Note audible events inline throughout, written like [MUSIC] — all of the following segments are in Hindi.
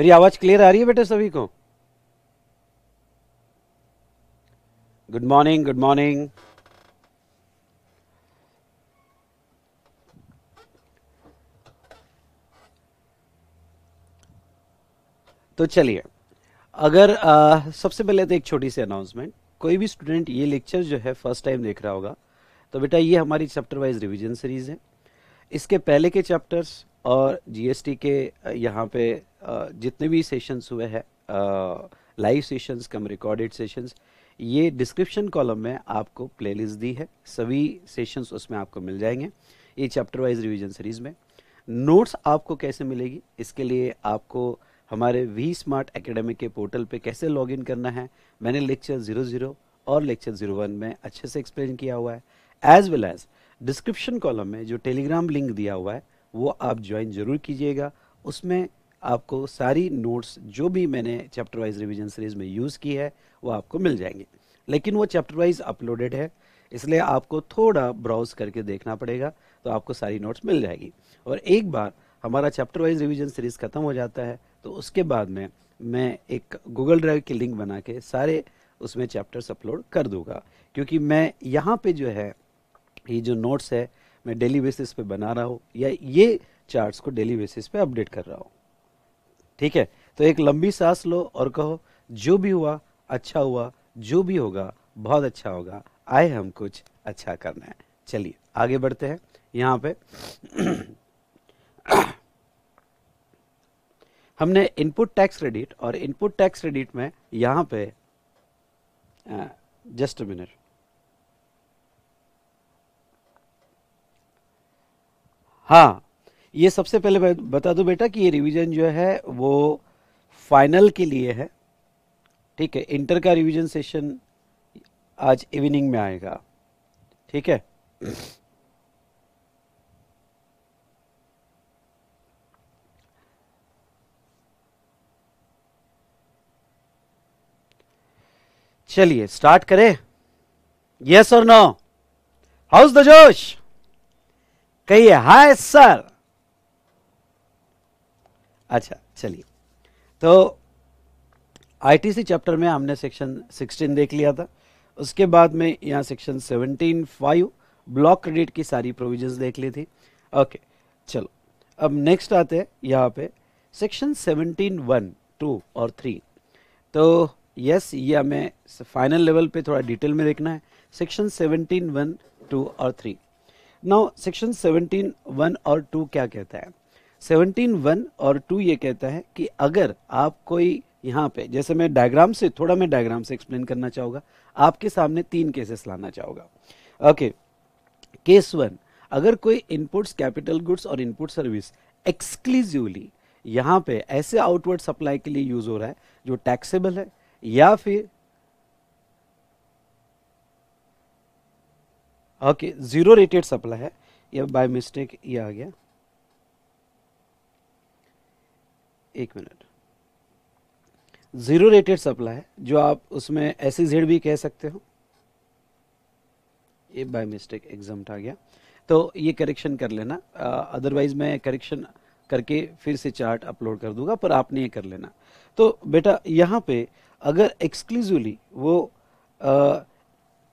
मेरी आवाज क्लियर आ रही है बेटे सभी को गुड मॉर्निंग गुड मॉर्निंग तो चलिए अगर आ, सबसे पहले तो एक छोटी सी अनाउंसमेंट कोई भी स्टूडेंट ये लेक्चर जो है फर्स्ट टाइम देख रहा होगा तो बेटा ये हमारी चैप्टर वाइज रिवीजन सीरीज है इसके पहले के चैप्टर्स और जीएसटी के यहाँ पे जितने भी सेशंस हुए हैं live sessions cum recorded sessions ये डिस्क्रिप्शन कॉलम में आपको प्लेलिस्ट दी है सभी सेशंस उसमें आपको मिल जाएंगे ये चैप्टर वाइज रिवीजन सीरीज में नोट्स आपको कैसे मिलेगी इसके लिए आपको हमारे वी स्मार्ट एकेडमी के पोर्टल पे कैसे लॉगिन करना है मैंने लेक्चर जीरो जीरो और लेक्चर जीरो वन में अच्छे से एक्सप्लेन किया हुआ है as well as description column में जो टेलीग्राम लिंक दिया हुआ है वो आप ज्वाइन ज़रूर कीजिएगा उसमें आपको सारी नोट्स जो भी मैंने चैप्टर वाइज रिविजन सीरीज़ में यूज़ की है वो आपको मिल जाएंगे लेकिन वो चैप्टर वाइज अपलोडेड है इसलिए आपको थोड़ा ब्राउज करके देखना पड़ेगा तो आपको सारी नोट्स मिल जाएगी और एक बार हमारा चैप्टर वाइज रिविजन सीरीज़ ख़त्म हो जाता है तो उसके बाद में मैं एक गूगल ड्राइव की लिंक बना के सारे उसमें चैप्टर्स अपलोड कर दूंगा क्योंकि मैं यहाँ पे जो है ये जो नोट्स है मैं डेली बेसिस पे बना रहा हूँ या ये चार्ट्स को डेली बेसिस पे अपडेट कर रहा हूँ ठीक है तो एक लंबी सांस लो और कहो जो भी हुआ अच्छा हुआ जो भी होगा बहुत अच्छा होगा आए हम कुछ अच्छा करना है चलिए आगे बढ़ते हैं यहाँ पे [COUGHS] हमने इनपुट टैक्स क्रेडिट और इनपुट टैक्स क्रेडिट में यहाँ पे जस्ट मिनट हाँ ये सबसे पहले बता दो बेटा कि ये रिवीजन जो है वो फाइनल के लिए है ठीक है इंटर का रिवीजन सेशन आज इवनिंग में आएगा ठीक है चलिए स्टार्ट करें यस और नो हाउस द जोश कहिए हाय सर अच्छा चलिए तो आईटीसी चैप्टर में हमने सेक्शन 16 देख लिया था उसके बाद में यहाँ सेक्शन 17 फाइव ब्लॉक क्रेडिट की सारी प्रोविजंस देख ली थी ओके चलो अब नेक्स्ट आते हैं यहाँ पे सेक्शन 17 वन टू और थ्री तो यस ये हमें फाइनल लेवल पे थोड़ा डिटेल में देखना है सेक्शन 17 वन टू और थ्री नाउ सेक्शन 17 वन और टू क्या कहता है 17 वन और टू ये कहता है कि अगर आप कोई यहाँ पे जैसे मैं डायग्राम से थोड़ा मैं डायग्राम से एक्सप्लेन करना चाहूँगा आपके सामने तीन केसेस लाना चाहूँगा ओके केस वन अगर कोई इनपुट्स कैपिटल गुड्स और इनपुट सर्विस एक्सक्लूसिवली यहाँ पे ऐसे आउटवर्ड सप्लाई के लिए यूज हो रहा है जो टैक्सेबल है या फिर ओके ज़ीरो रेटेड सप्लाई है ये बाय मिस्टेक ये आ गया एक मिनट ज़ीरो रेटेड सप्लाई है जो आप उसमें एस जेड e भी कह सकते हो ये बाय मिस्टेक एग्जाम आ गया तो ये करेक्शन कर लेना अदरवाइज मैं करेक्शन करके फिर से चार्ट अपलोड कर दूंगा पर आपने ये कर लेना तो बेटा यहाँ पे अगर एक्सक्लूसिवली वो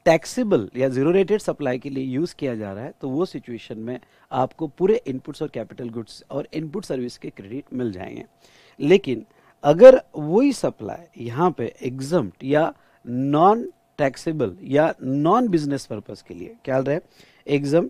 टैक्सेबल या जीरो रेटेड सप्लाई के लिए यूज़ किया जा रहा है तो वो सिचुएशन में आपको पूरे इनपुट्स और कैपिटल गुड्स और इनपुट सर्विस के क्रेडिट मिल जाएंगे लेकिन अगर वही सप्लाई यहाँ पे एग्जम या नॉन टैक्सेबल या नॉन बिजनेस पर्पज़ के लिए क्या रहे एग्जम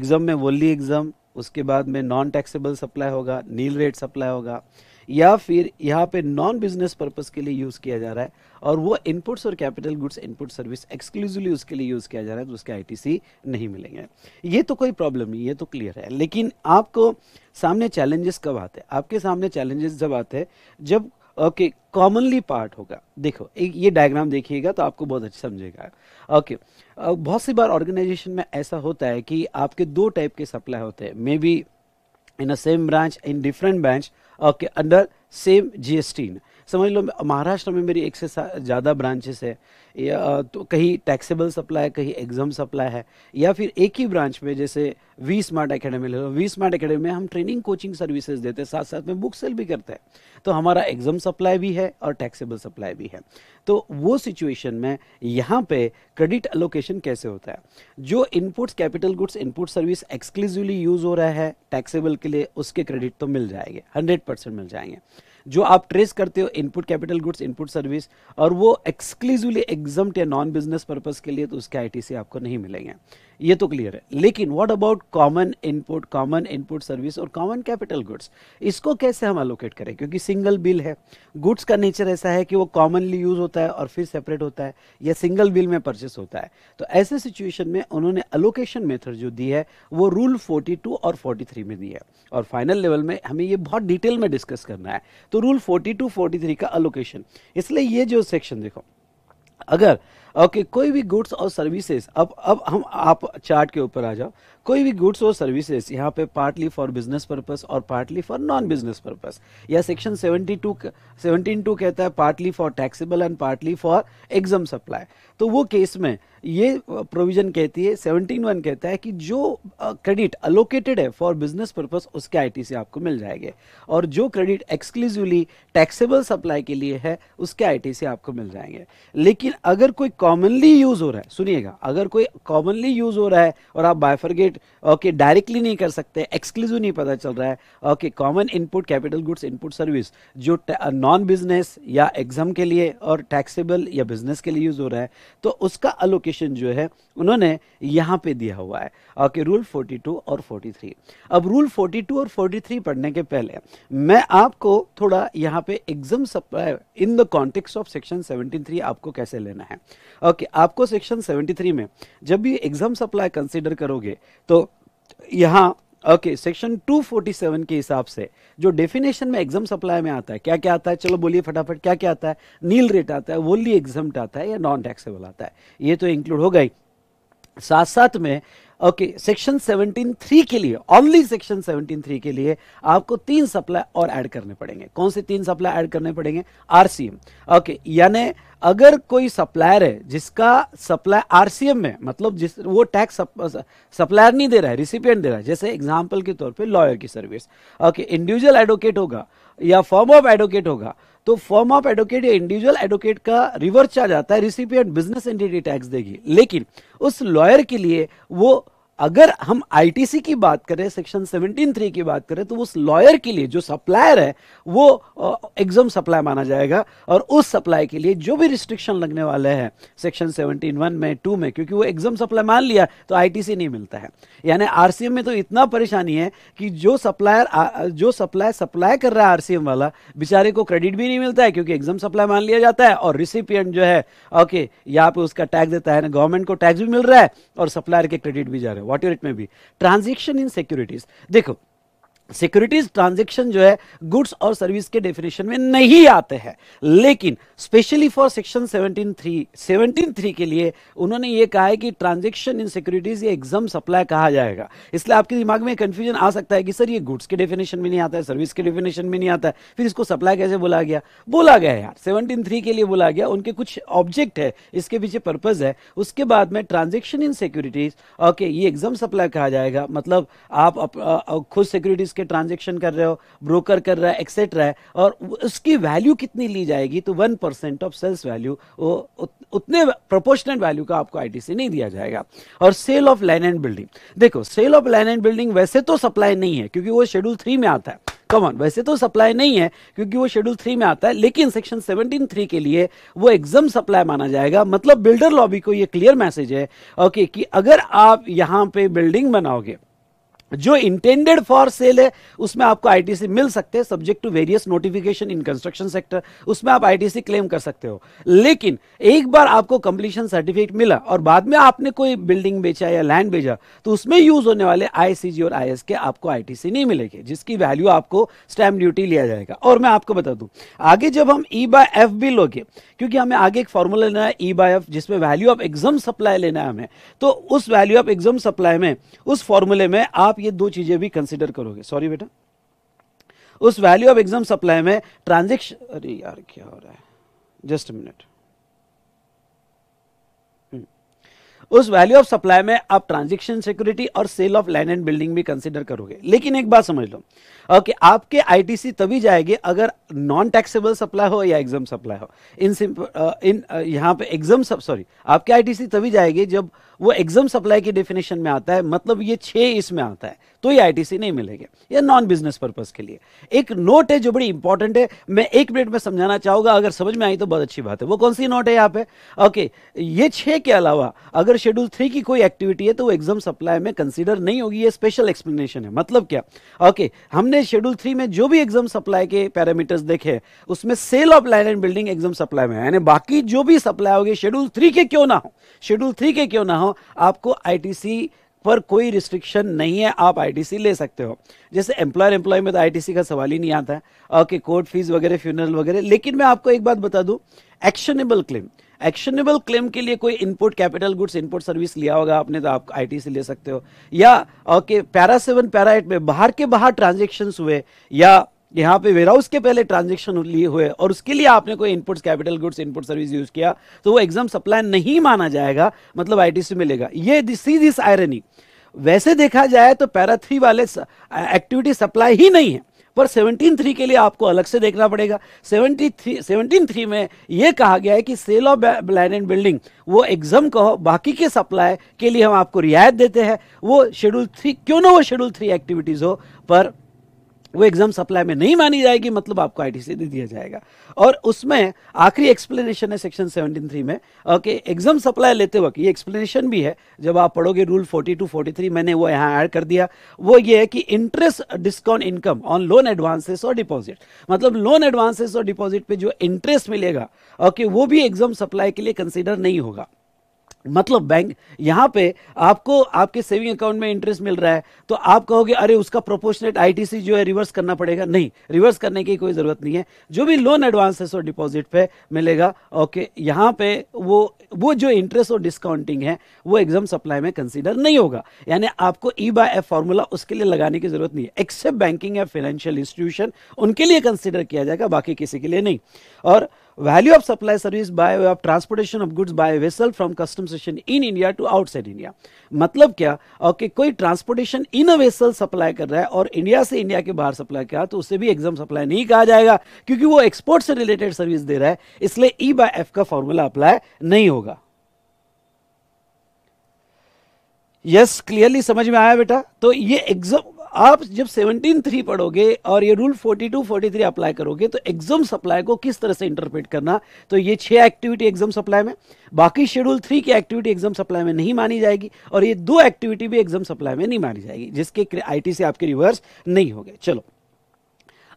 एग्जाम में वोली एग्जाम उसके बाद में नॉन टैक्सेबल सप्लाई होगा नील रेट सप्लाई होगा या फिर यहाँ पे नॉन बिजनेस पर्पज़ के लिए यूज़ किया जा रहा है और वो इनपुट्स और capital goods input service exclusively उसके लिए यूज़ किया जा रहा है तो उसके आईटीसी नहीं मिलेंगे ये तो कोई प्रॉब्लम नहीं ये तो क्लियर है लेकिन आपको सामने चैलेंजेस कब आते हैं आपके सामने चैलेंजेस जब आते हैं जब ओके कॉमनली पार्ट होगा देखो एक ये डायग्राम देखिएगा तो आपको बहुत अच्छा समझेगा ओके okay, बहुत सी बार ऑर्गेनाइजेशन में ऐसा होता है कि आपके दो टाइप के सप्लाई होते हैं may be in a same branch in different branch के अंडर सेम जीएसटी समझ लो महाराष्ट्र में मेरी एक से ज़्यादा ब्रांचेस है या तो कहीं टैक्सेबल सप्लाई है कहीं एग्जाम सप्लाई है या फिर एक ही ब्रांच में जैसे वी स्मार्ट अकेडमी ले लो वी स्मार्ट अकेडमी में हम ट्रेनिंग कोचिंग सर्विसेज देते हैं साथ साथ में बुक सेल भी करते हैं तो हमारा एग्जाम सप्लाई भी है और टैक्सेबल सप्लाई भी है तो वो सिचुएशन में यहाँ पे क्रेडिट अलोकेशन कैसे होता है जो inputs capital goods input service exclusively use हो रहा है टैक्सेबल के लिए उसके क्रेडिट तो मिल जाएंगे हंड्रेड परसेंट मिल जाएंगे जो आप ट्रेस करते हो input capital goods input service और वो एक्सक्लूसिवली एग्जाम या नॉन बिजनेस पर्पज के लिए तो उसके आई आपको नहीं मिलेंगे ये तो क्लियर है लेकिन what about common input common input service और कॉमन कैपिटल गुड्स इसको कैसे हम अलोकेट करें क्योंकि सिंगल बिल है गुड्स का नेचर ऐसा है कि वो कॉमनली यूज होता है और फिर सेपरेट होता है या सिंगल बिल में परचेस होता है तो ऐसे सिचुएशन में उन्होंने अलोकेशन मेथड जो दी है वो रूल फोर्टी और फोर्टी में दी है और फाइनल लेवल में हमें ये बहुत डिटेल में डिस्कस करना है तो रूल फोर्टी टू का अलोकेशन इसलिए ये जो सेक्शन देखो अगर ओके okay, कोई भी गुड्स और सर्विसेज अब अब हम आप चार्ट के ऊपर आ जाओ कोई भी गुड्स और सर्विसेज यहाँ पे पार्टली फॉर बिजनेस पर्पस और partly for non business purpose या सेक्शन 72 सेवनटीन टू कहता है partly for taxable and partly for exempt supply तो वो केस में ये प्रोविजन कहती है सेवनटीन वन कहता है कि जो क्रेडिट अलोकेटेड है फॉर बिजनेस पर्पस उसके से आपको मिल जाएंगे और जो क्रेडिट एक्सक्लूसिवली टैक्सेबल सप्लाई के लिए है उसके से आपको मिल जाएंगे लेकिन अगर कोई कॉमनली यूज हो रहा है सुनिएगा अगर कोई कॉमनली यूज हो रहा है और आप बायफरगेट इनपुट ओके डायरेक्टली नहीं कर सकते एक्सक्लूसिव नहीं पता चल रहा है okay common input capital goods input service जो नॉन बिजनेस uh, या एग्जाम के लिए और टैक्सेबल या बिजनेस के लिए यूज हो रहा है तो उसका अलोकेशन जो है उन्होंने यहाँ पे दिया हुआ है ओके रूल फोर्टी और फोर्टी अब रूल फोर्टी और फोर्टी पढ़ने के पहले मैं आपको थोड़ा यहाँ पे exempt supply in the context of section seventy आपको कैसे लेना है ओके okay, आपको सेक्शन 73 में जब भी एग्जाम सप्लाई कंसिडर करोगे तो यहाँ ओके सेक्शन 247 के हिसाब से जो डेफिनेशन में एग्जाम सप्लाई में आता है क्या क्या आता है चलो बोलिए फटाफट क्या क्या आता है नील रेट आता है वोली एग्जाम आता है या नॉन टैक्सेबल आता है ये तो इंक्लूड हो गई साथ साथ में ओके सेक्शन 17.3 के लिए ओनली सेक्शन 17.3 के लिए आपको तीन सप्लाई और ऐड करने पड़ेंगे कौन से तीन सप्लाई ऐड करने पड़ेंगे आरसीएम ओके यानी अगर कोई सप्लायर है जिसका सप्लाई आरसीएम में मतलब जिस वो टैक्स सप्लायर uh, नहीं दे रहा है रिसिपियंट दे रहा है जैसे एग्जाम्पल के तौर पे लॉयर की सर्विस ओके इंडिविजुअल एडवोकेट होगा या फॉर्म ऑफ एडवोकेट होगा तो फॉर्म ऑफ एडवोकेट या इंडिविजुअल एडवोकेट का रिवर्स आ जाता है रिसिपियंट बिजनेस एंटिटी टैक्स देगी लेकिन उस लॉयर के लिए वो अगर हम आईटीसी की बात करें सेक्शन सेवनटीन थ्री की बात करें तो उस लॉयर के लिए जो सप्लायर है वो एग्जाम सप्लाई माना जाएगा और उस सप्लाई के लिए जो भी रिस्ट्रिक्शन लगने वाले हैं सेक्शन सेवनटीन वन में टू में क्योंकि वो एग्जाम सप्लाई मान लिया तो आईटीसी नहीं मिलता है यानी आरसीएम में तो इतना परेशानी है कि जो सप्लायर जो सप्लाई सप्लाई कर रहा है आरसीएम वाला बेचारे को क्रेडिट भी नहीं मिलता है क्योंकि एग्जाम सप्लाई मान लिया जाता है और रिसिपियंट जो है ओके यहाँ पे उसका टैक्स देता है ना गवर्नमेंट को टैक्स भी मिल रहा है और सप्लायर के क्रेडिट भी जा रहे हैं whatever it may be transaction in securities देखो सिक्योरिटीज ट्रांजेक्शन जो है गुड्स और सर्विस के डेफिनेशन में नहीं आते हैं लेकिन स्पेशली फॉर सेक्शन 17.3 17.3 के लिए उन्होंने ये कहा है कि ट्रांजेक्शन इन सिक्योरिटीज ये एग्जाम सप्लाई कहा जाएगा इसलिए आपके दिमाग में कंफ्यूजन आ सकता है कि सर ये गुड्स के डेफिनेशन में नहीं आता है सर्विस के डेफिनेशन में नहीं आता है फिर इसको सप्लाई कैसे बोला गया बोला गया यार सेवनटीन के लिए बोला गया उनके कुछ ऑब्जेक्ट है इसके पीछे पर्पज है उसके बाद में ट्रांजेक्शन इन सिक्योरिटीज ओके ये एग्जाम सप्लाई कहा जाएगा मतलब आप खुद सिक्योरिटीज के ट्रांजेक्शन कर रहे हो ब्रोकर कर रहा है एक्सेट्रा है और उसकी वैल्यू कितनी ली जाएगी तो one percent of sales value वो उतने प्रोपोर्शनल वैल्यू का आपको आईटीसी नहीं दिया जाएगा और sale of land and building देखो sale of land and building वैसे तो सप्लाई नहीं है क्योंकि वो शेड्यूल थ्री में आता है कमॉन वैसे तो सप्लाई नहीं है क्योंकि वो शेड्यूल थ्री में आता है लेकिन सेक्शन सेवनटीन थ्री के लिए वो एग्जाम सप्लाई माना जाएगा मतलब बिल्डर लॉबी को ये क्लियर मैसेज है ओके कि अगर आप यहाँ पे बिल्डिंग बनाओगे जो इंटेंडेड फॉर सेल है उसमें आपको आईटीसी मिल सकते हैं subject to various notification in construction sector उसमें आप आईटीसी क्लेम कर सकते हो लेकिन एक बार आपको कंप्लीशन सर्टिफिकेट मिला और बाद में आपने कोई बिल्डिंग बेचा या लैंड बेचा तो उसमें यूज होने वाले आईसीजी और आई के आपको आईटीसी नहीं मिलेगी जिसकी वैल्यू आपको स्टैम्प ड्यूटी लिया जाएगा और मैं आपको बता दू आगे जब हम ई बाय एफ भी लोगे क्योंकि हमें आगे एक फॉर्मूला लेना है ई बाय एफ जिसमें वैल्यू ऑफ एग्जाम सप्लाई लेना है हमें तो उस वैल्यू ऑफ एग्जाम सप्लाई में उस फॉर्मूले में आप ये दो चीजें भी कंसिडर करोगे सॉरी बेटा उस वैल्यू ऑफ एग्जाम सप्लाई में ट्रांजेक्शन अरे यार क्या हो रहा है जस्ट हम्म। मिनट उस वैल्यू ऑफ सप्लाई में आप ट्रांजेक्शन सिक्योरिटी और sale of land and building भी कंसिडर करोगे लेकिन एक बात समझ लो ओके आपके आईटीसी तभी जाएगी अगर नॉन टैक्सेबल सप्लाई हो या एग्जाम सप्लाई हो इन सिंपल इन यहाँ पे एग्जाम सॉरी आपके आईटीसी तभी जाएगी जब वो एग्जाम सप्लाई की डेफिनेशन में आता है मतलब ये छे इसमें आता है तो ये आईटीसी नहीं मिलेगी ये नॉन बिजनेस पर्पज के लिए एक नोट है जो बड़ी इंपॉर्टेंट है मैं एक मिनट में समझाना चाहूंगा अगर समझ में आई तो बहुत अच्छी बात है वो कौन सी नोट है यहाँ पे ओके ये छे के अलावा अगर शेड्यूल थ्री की कोई एक्टिविटी है तो वो एग्जाम सप्लाई में कंसिडर नहीं होगी ये स्पेशल एक्सप्लेनेशन है मतलब क्या ओके हमने हमने शेड्यूल थ्री में जो भी एग्जाम सप्लाई के पैरामीटर्स देखे उसमें sale of land and building exempt supply में यानी बाकी जो भी सप्लाई होगी शेड्यूल थ्री के क्यों ना हो शेड्यूल थ्री के क्यों ना हो आपको आई पर कोई रिस्ट्रिक्शन नहीं है आप आईटीसी ले सकते हो जैसे एम्प्लॉयर एम्प्लॉय में तो आईटीसी का सवाल ही नहीं आता है ओके कोर्ट फीस वगैरह फ्यूनरल वगैरह लेकिन मैं आपको एक बात बता दूं एक्शनेबल क्लेम एक्शनेबल क्लेम के लिए कोई input capital goods input service लिया होगा आपने तो आप आईटी से ले सकते हो या okay para seven para eight में बाहर के बाहर ट्रांजेक्शन हुए या यहाँ पे वेयरहाउस के पहले ट्रांजेक्शन लिए हुए और उसके लिए आपने कोई inputs capital goods input service use किया तो वो एग्जाम सप्लाई नहीं माना जाएगा मतलब आई आईटीसी मिलेगा ये दिस इज दिस आयरनी वैसे देखा जाए तो पैरा थ्री वाले एक्टिविटी सप्लाई ही नहीं है पर सेवनटीन थ्री के लिए आपको अलग से देखना पड़ेगा सेवनटी थ्री सेवनटीन थ्री में ये कहा गया है कि sale of land and building वो एग्जाम कहो बाकी के सप्लाई के लिए हम आपको रियायत देते हैं वो शेड्यूल थ्री क्यों ना वो शेड्यूल थ्री एक्टिविटीज़ हो पर वो एग्जाम सप्लाई में नहीं मानी जाएगी मतलब आपको आई से दे दिया जाएगा और उसमें आखिरी एक्सप्लेनेशन है सेक्शन थ्री में ओके एग्जाम सप्लाई लेते वक्त ये एक्सप्लेनेशन भी है जब आप पढ़ोगे rule forty two forty three मैंने वो यहाँ ऐड कर दिया वो ये है कि interest discount income on loan advances और डिपॉजिट मतलब लोन एडवांसेस और डिपॉजिट पर जो इंटरेस्ट मिलेगा ओके वो भी एग्जाम सप्लाई के लिए कंसिडर नहीं होगा मतलब बैंक यहाँ पे आपको आपके सेविंग अकाउंट में इंटरेस्ट मिल रहा है तो आप कहोगे अरे उसका प्रोपोर्शनेट आईटीसी जो है रिवर्स करना पड़ेगा नहीं रिवर्स करने की कोई ज़रूरत नहीं है जो भी लोन एडवांस है सो डिपॉजिट पे मिलेगा ओके यहाँ पे वो वो जो इंटरेस्ट और डिस्काउंटिंग है वो एग्जाम सप्लाई में कंसिडर नहीं होगा यानी आपको ई बाय एफ फॉर्मूला उसके लिए लगाने की ज़रूरत नहीं है एक्सेप्ट बैंकिंग या फाइनेंशियल इंस्टीट्यूशन उनके लिए कंसिडर किया जाएगा बाकी किसी के लिए नहीं और value of supply service by way of transportation of goods by vessel from custom station in India to outside India मतलब क्या ओके कोई ट्रांसपोर्टेशन इन वेसल सप्लाई कर रहा है और इंडिया से इंडिया के बाहर सप्लाई किया तो उसे भी एग्जाम सप्लाई नहीं कहा जाएगा क्योंकि वो एक्सपोर्ट से रिलेटेड सर्विस दे रहा है इसलिए ई बाय एफ का फॉर्मूला अप्लाई नहीं होगा यस yes, क्लियरली समझ में आया बेटा तो ये एग्जाम आप जब 173 थ्री पढ़ोगे और ये rule forty two forty three apply करोगे तो एग्जाम सप्लाई को किस तरह से इंटरप्रेट करना तो ये छह एक्टिविटी एग्जाम सप्लाई में बाकी शेड्यूल थ्री की एक्टिविटी एग्जाम सप्लाई में नहीं मानी जाएगी और ये दो एक्टिविटी भी एग्जाम सप्लाई में नहीं मानी जाएगी जिसके आई से आपके रिवर्स नहीं हो गए चलो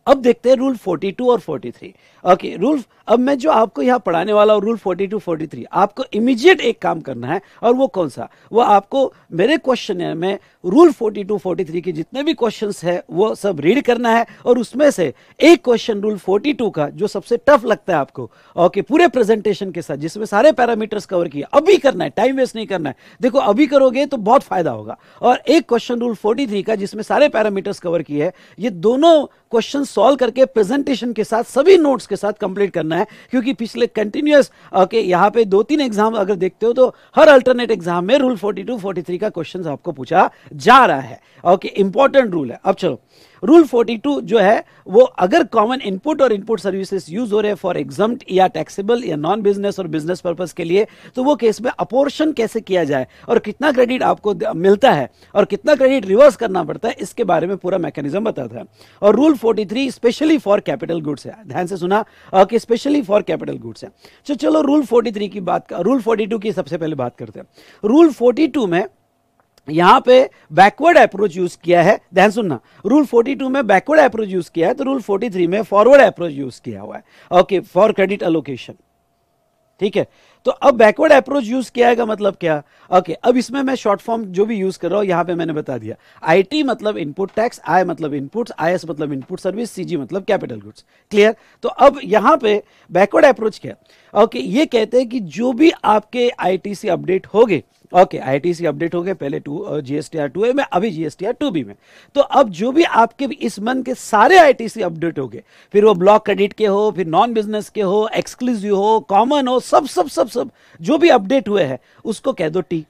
अब देखते हैं रूल 42 और 43 ओके रूल अब मैं जो आपको यहां पढ़ाने वाला हूं रूल 42 43 आपको इमीडिएट एक काम करना है और वो कौन सा वो आपको मेरे क्वेश्चन में रूल 42 43 के जितने भी क्वेश्चन है वो सब रीड करना है और उसमें से एक क्वेश्चन रूल 42 का जो सबसे टफ लगता है आपको ओके पूरे प्रेजेंटेशन के साथ जिसमें सारे पैरामीटर्स कवर किया अभी करना है टाइम वेस्ट नहीं करना है देखो अभी करोगे तो बहुत फायदा होगा और एक क्वेश्चन रूल फोर्टी का जिसमें सारे पैरामीटर्स कवर किए हैं ये दोनों क्वेश्चन सॉल्व करके प्रेजेंटेशन के साथ सभी नोट्स के साथ कंप्लीट करना है क्योंकि पिछले कंटिन्यूस ओके यहाँ पे दो तीन एग्जाम अगर देखते हो तो हर अल्टरनेट एग्जाम में रूल 42, 43 का क्वेश्चन आपको पूछा जा रहा है ओके इंपॉर्टेंट रूल है अब चलो रूल 42 जो है वो अगर कॉमन इनपुट और इनपुट सर्विसेज यूज हो रहे फॉर एग्जाम या टैक्सेबल या नॉन बिजनेस और बिजनेस पर्पज के लिए तो वो केस में अपोर्शन कैसे किया जाए और कितना क्रेडिट आपको मिलता है और कितना क्रेडिट रिवर्स करना पड़ता है इसके बारे में पूरा मैकेनिज्म बताता है और rule 43 specially for capital goods है ध्यान से सुना कि स्पेशली फॉर कैपिटल गुड्स है तो चलो रूल 43 की बात रूल 42 की सबसे पहले बात करते हैं रूल 42 में यहां पे बैकवर्ड अप्रोच यूज किया है ध्यान सुनना रूल 42 में बैकवर्ड अप्रोच यूज किया है तो रूल 43 में फॉरवर्ड अप्रोच यूज किया हुआ है ओके फॉर क्रेडिट अलोकेशन ठीक है तो अब बैकवर्ड अप्रोच यूज किया है का मतलब क्या ओके अब इसमें मैं शॉर्ट फॉर्म जो भी यूज कर रहा हूं यहां पे मैंने बता दिया आईटी मतलब इनपुट टैक्स आई मतलब आई आईएस मतलब इनपुट सर्विस सीजी मतलब कैपिटल गुड्स क्लियर तो अब यहां पे बैकवर्ड अप्रोच क्या ओके ओके ये कहते हैं कि जो भी आपके आईटी अपडेट हो गए ओके आईटीसी अपडेट हो गए पहले टू जीएसटीआर टू ए में अभी जीएसटीआर टू बी में तो अब जो भी आपके इस मंथ के सारे आईटीसी अपडेट हो गए फिर वो ब्लॉक क्रेडिट के हो फिर नॉन बिजनेस के हो एक्सक्लूसिव हो कॉमन हो सब सब सब सब जो भी अपडेट हुए हैं उसको कह दो टी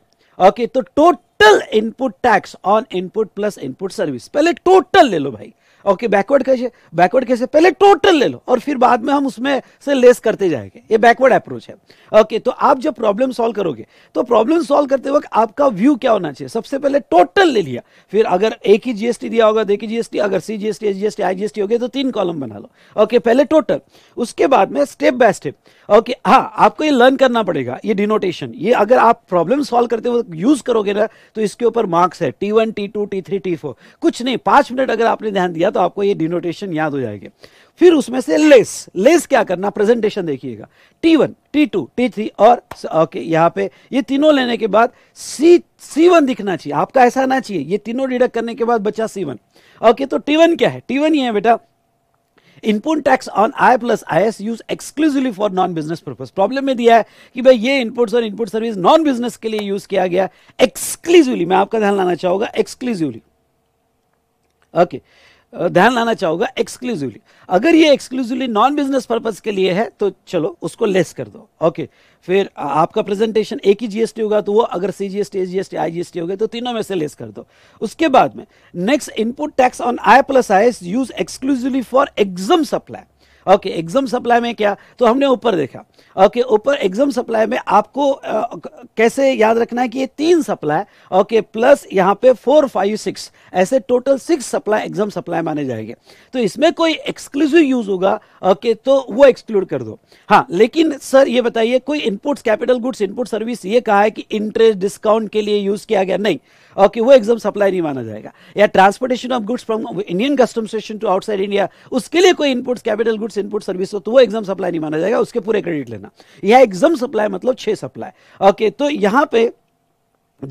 ओके तो total input tax on input plus input service पहले टोटल ले लो भाई ओके बैकवर्ड कैसे बैकवर्ड कैसे पहले टोटल ले लो और फिर बाद में हम उसमें से लेस करते जाएंगे ये बैकवर्ड अप्रोच है ओके तो आप जब प्रॉब्लम सॉल्व करोगे तो प्रॉब्लम सॉल्व करते वक्त आपका व्यू क्या होना चाहिए सबसे पहले टोटल ले लिया फिर अगर एक ही जीएसटी दिया होगा देखिए जीएसटी अगर C GST S GST I GST हो गया तो तीन कॉलम बना लो ओके पहले टोटल उसके बाद में स्टेप बाय स्टेप ओके हाँ आपको ये लर्न करना पड़ेगा ये डिनोटेशन ये अगर आप प्रॉब्लम सॉल्व करते हुए यूज करोगे ना तो इसके ऊपर मार्क्स है T one T two T three T four कुछ नहीं पांच मिनट अगर आपने ध्यान दिया तो आपको ये डिनोटेशन याद हो जाएगा फिर उसमें से लेस लेस क्या करना प्रेजेंटेशन देखिएगा T one T two T three और ओके यहाँ पे ये तीनों लेने के बाद सी सी वन दिखना चाहिए आपका ऐसा आना चाहिए ये तीनों डिडक्ट करने के बाद बचा सी वन ओके तो टी वन क्या है टी वन ये है बेटा input tax on I plus I S use exclusively for non business purpose problem में दिया है कि भाई ये इनपुट्स और इनपुट सर्विस नॉन बिजनेस के लिए यूज किया गया एक्सक्लूसिवली मैं आपका ध्यान लाना चाहूंगा एक्सक्लूसिवली ओके okay. ध्यान लाना चाहूंगा एक्सक्लूसिवली अगर ये एक्सक्लूसिवली नॉन बिजनेस पर्पज के लिए है तो चलो उसको लेस कर दो ओके फिर आपका प्रेजेंटेशन एक ही जीएसटी होगा तो वो अगर C GST S GST I GST हो गए तो तीनों में से लेस कर दो उसके बाद में next input tax on I plus I use exclusively for exempt supply okay exempt supply में क्या तो हमने ऊपर देखा ओके ऊपर एग्जाम सप्लाई में आपको आ, कैसे याद रखना है कि ये तीन सप्लाई ओके प्लस यहाँ पे फोर फाइव सिक्स ऐसे total six supply exempt supply माने जाएंगे तो इसमें कोई एक्सक्लूसिव यूज होगा ओके तो वो एक्सक्लूड कर दो हाँ लेकिन सर ये बताइए कोई inputs capital goods input service ये कहा है कि इंटरेस्ट डिस्काउंट के लिए यूज किया गया नहीं ओके वो एग्जाम सप्लाई नहीं माना जाएगा या transportation of goods from Indian custom station to outside India उसके लिए कोई inputs capital goods output input service हो तो वो एग्जाम सप्लाई नहीं माना जाएगा उसके पूरे क्रेडिट लेना यह एग्जाम सप्लाई मतलब छह सप्लाई ओके तो यहाँ पे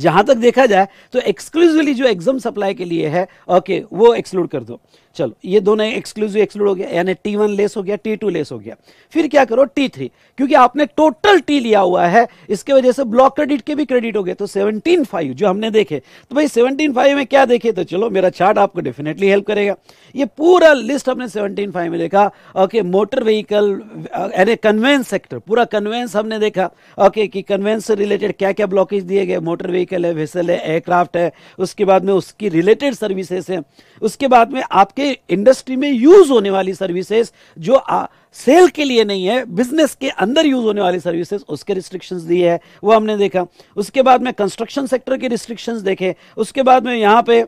जहां तक देखा जाए तो एक्सक्लूसिवली जो एग्जाम सप्लाई के लिए है ओके वो एक्सक्लूड कर दो चलो ये दोनों एक्सक्लूसिव एक्सक्लूड हो गया यानी टी वन लेस हो गया टी टू लेस हो गया फिर क्या करो टी थ्री क्योंकि आपने टोटल टी लिया हुआ है इसके वजह से ब्लॉक क्रेडिट के भी क्रेडिट हो गए तो सेवनटीन फाइव जो हमने देखे तो भाई सेवनटीन फाइव में क्या देखे तो चलो मेरा चार्ट आपको डेफिनेटली हेल्प करेगा ये पूरा लिस्ट हमने सेवनटीन फाइव में देखा ओके मोटर व्हीकल यानी कन्वेंस सेक्टर पूरा कन्वेंस हमने देखा ओके कि कन्वेंस से रिलेटेड क्या क्या ब्लॉकेज दिए गए मोटर व्हीकल है वेसल है एयरक्राफ्ट है उसके बाद में उसकी रिलेटेड सर्विसेस है उसके बाद में आपके कि इंडस्ट्री में यूज होने वाली सर्विसेज जो आ, सेल के लिए नहीं है बिजनेस के अंदर यूज होने वाली सर्विसेज उसके रिस्ट्रिक्शंस दिए हैं वो हमने देखा उसके बाद में कंस्ट्रक्शन सेक्टर के रिस्ट्रिक्शंस देखे उसके बाद में यहाँ पे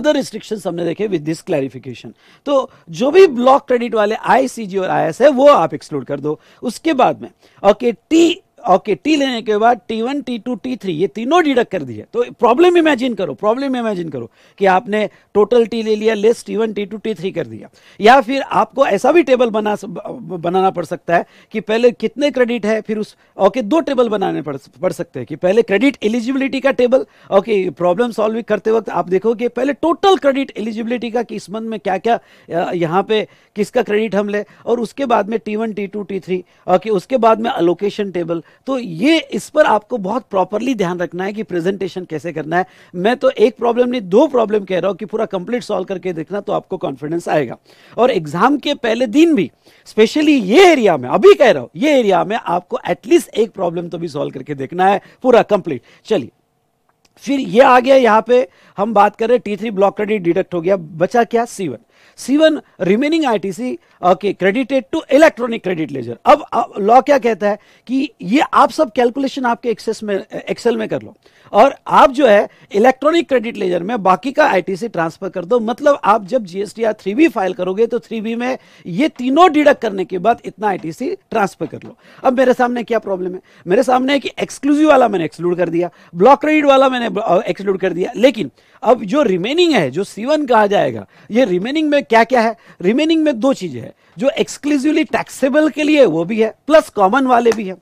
अदर रिस्ट्रिक्शन हमने देखे विद दिस क्लैरिफिकेशन तो जो भी ब्लॉक क्रेडिट वाले आईसीजी और आईएस है वो आप एक्सक्लूड कर दो उसके बाद में ओके टी ओके टी लेने के बाद T one T two T three ये तीनों डिडक्ट कर दिए तो प्रॉब्लम इमेजिन करो प्रॉब्लम इमेजिन करो कि आपने टोटल टी ले लिया less T one T two T three कर दिया या फिर आपको ऐसा भी टेबल बना बनाना पड़ सकता है कि पहले कितने क्रेडिट है फिर उस ओके दो टेबल बनाने पड़ पड़ सकते हैं कि पहले क्रेडिट एलिजिबिलिटी का टेबल ओके प्रॉब्लम सॉल्व करते वक्त आप देखो कि पहले टोटल क्रेडिट एलिजिबिलिटी का किस मंथ में क्या क्या यहाँ पे किसका क्रेडिट हम ले और उसके बाद में T one T two T three okay उसके बाद में अलोकेशन टेबल तो ये इस पर आपको बहुत प्रॉपरली ध्यान रखना है कि प्रेजेंटेशन कैसे करना है मैं तो एक प्रॉब्लम नहीं दो प्रॉब्लम कह रहा हूं कि पूरा कंप्लीट सॉल्व करके देखना तो आपको कॉन्फिडेंस आएगा और एग्जाम के पहले दिन भी स्पेशली ये एरिया में अभी कह रहा हूं ये एरिया में आपको एटलीस्ट एक प्रॉब्लम तो भी सॉल्व करके देखना है पूरा कंप्लीट चलिए फिर ये आ गया यहां पे हम बात करें T three block credit deduct हो गया बचा क्या C one C one remaining ITC okay credited to electronic credit ledger अब लॉ क्या कहता है कि ये आप सब कैलकुलेशन आपके एक्सेस में एक्सेल में कर लो और आप जो है इलेक्ट्रॉनिक क्रेडिट लेजर में बाकी का आईटीसी ट्रांसफर कर दो मतलब आप जब जीएसटी आर थ्री फाइल करोगे तो थ्री में ये तीनों डिडक्ट करने के बाद इतना आईटीसी ट्रांसफर कर लो अब मेरे सामने क्या प्रॉब्लम है मेरे सामने है कि एक्सक्लूसिव वाला मैंने एक्सक्लूड कर दिया ब्लॉक क्रेडिट वाला मैंने एक्सक्लूड कर दिया लेकिन अब जो रिमेनिंग है जो सीवन कहा जाएगा ये रिमेनिंग में क्या क्या है रिमेनिंग में दो चीजें हैं जो एक्सक्लूसिवली टैक्सेबल के लिए वो भी है प्लस कॉमन वाले भी है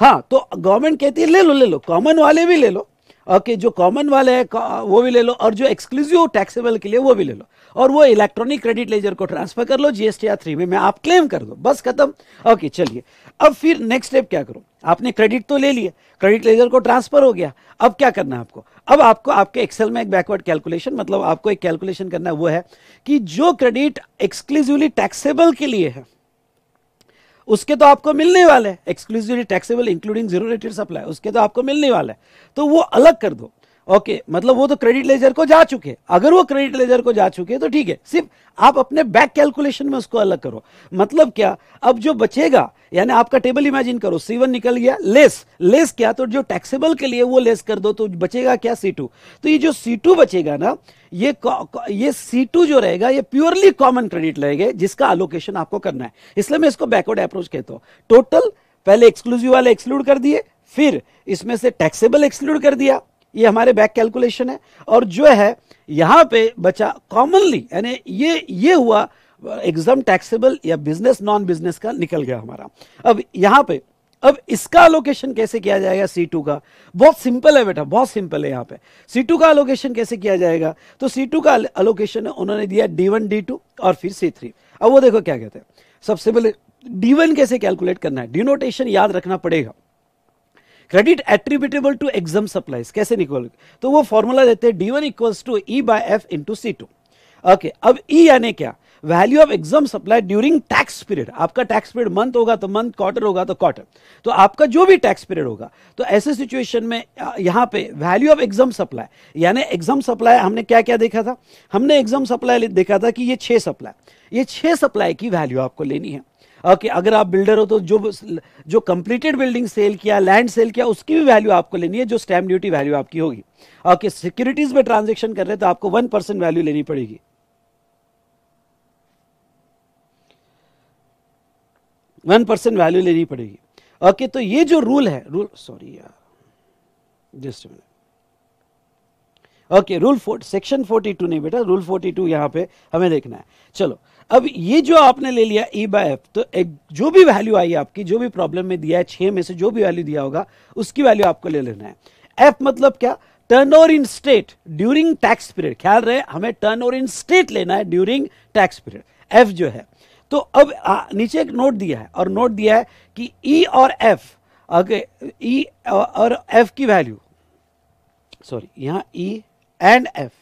हाँ तो गवर्नमेंट कहती है ले लो ले लो कॉमन वाले भी ले लो ओके जो कॉमन वाले हैं वो भी ले लो और जो एक्सक्लूसिव टैक्सेबल के लिए वो भी ले लो और वो इलेक्ट्रॉनिक क्रेडिट लेजर को ट्रांसफर कर लो जीएसटी आर थ्री में मैं आप क्लेम कर दो बस खत्म ओके चलिए अब फिर नेक्स्ट स्टेप क्या करो आपने क्रेडिट तो ले लिया क्रेडिट लेजर को ट्रांसफर हो गया अब क्या करना है आपको अब आपको आपके एक्सेल में एक बैकवर्ड कैलकुलेशन मतलब आपको एक कैलकुलेशन करना है वो है कि जो क्रेडिट एक्सक्लूसिवली टैक्सेबल के लिए है उसके तो आपको मिलने वाले हैं exclusively taxable including zero rated supply उसके तो आपको मिलने वाले हैं तो वो अलग कर दो ओके okay, मतलब वो तो क्रेडिट लेजर को जा चुके अगर वो क्रेडिट लेजर को जा चुके तो ठीक है सिर्फ आप अपने बैक कैलकुलेशन में उसको अलग करो मतलब क्या अब जो बचेगा यानी आपका टेबल इमेजिन करो सी वन निकल गया लेस लेस क्या तो जो टैक्सेबल के लिए वो लेस कर दो तो बचेगा क्या सी टू तो ये जो सी टू बचेगा ना ये ये सी टू जो रहेगा ये प्योरली कॉमन क्रेडिट रहेगा जिसका अलोकेशन आपको करना है इसलिए मैं इसको बैकवर्ड अप्रोच कहता हूं टोटल पहले एक्सक्लूसिव वाले एक्सक्लूड कर दिए फिर इसमें से टैक्सेबल एक्सक्लूड कर दिया ये हमारे बैक कैलकुलेशन है और जो है यहां पे बचा कॉमनली यानी ये ये हुआ एग्जाम टैक्सेबल या बिजनेस नॉन बिजनेस का निकल गया हमारा अब यहां पे अब इसका अलोकेशन कैसे किया जाएगा सी टू का बहुत सिंपल है बेटा बहुत सिंपल है यहाँ पे सी टू का अलोकेशन कैसे किया जाएगा तो सी टू का अलोकेशन उन्होंने दिया डी वन डी टू और फिर सी थ्री अब वो देखो क्या कहते हैं सबसे पहले डी वन कैसे कैलकुलेट करना है डिनोटेशन याद रखना पड़ेगा credit attributable to exempt supplies कैसे निकल तो वो फॉर्मूला देते हैं D one equals to E by F into C two okay अब ई e यानी क्या value of exempt supply during tax period आपका टैक्स पीरियड मंथ होगा तो मंथ क्वार्टर होगा तो क्वार्टर तो आपका जो भी टैक्स पीरियड होगा तो ऐसे सिचुएशन में यहां पे वैल्यू ऑफ एग्जाम सप्लाई यानी एग्जाम सप्लाई हमने क्या क्या देखा था हमने एग्जाम सप्लाई देखा था कि ये छह सप्लाई ये छह सप्लाई की वैल्यू आपको लेनी है ओके okay, अगर आप बिल्डर हो तो जो जो कंप्लीटेड बिल्डिंग सेल किया लैंड सेल किया उसकी भी वैल्यू आपको लेनी है जो स्टैम्प ड्यूटी वैल्यू आपकी होगी ओके सिक्योरिटीज में ट्रांजेक्शन कर रहे हैं तो आपको वन परसेंट वैल्यू लेनी पड़ेगी वन परसेंट वैल्यू लेनी पड़ेगी ओके तो ये जो रूल है रूल सॉरी यार just minute okay rule fort section forty two नहीं बेटा रूल फोर्टी टू यहां पर हमें देखना है चलो अब ये जो आपने ले लिया ई बाय एफ तो एक जो भी वैल्यू आई आपकी जो भी प्रॉब्लम में दिया है छह में से जो भी वैल्यू दिया होगा उसकी वैल्यू आपको ले लेना है एफ मतलब क्या turnover in state during tax period ख्याल रहे हमें टर्न ओवर इन स्टेट लेना है ड्यूरिंग टैक्स पीरियड एफ जो है तो अब आ, नीचे एक नोट दिया है और नोट दिया है कि ई e और एफ ओके ई e और एफ की वैल्यू सॉरी यहां ई एंड एफ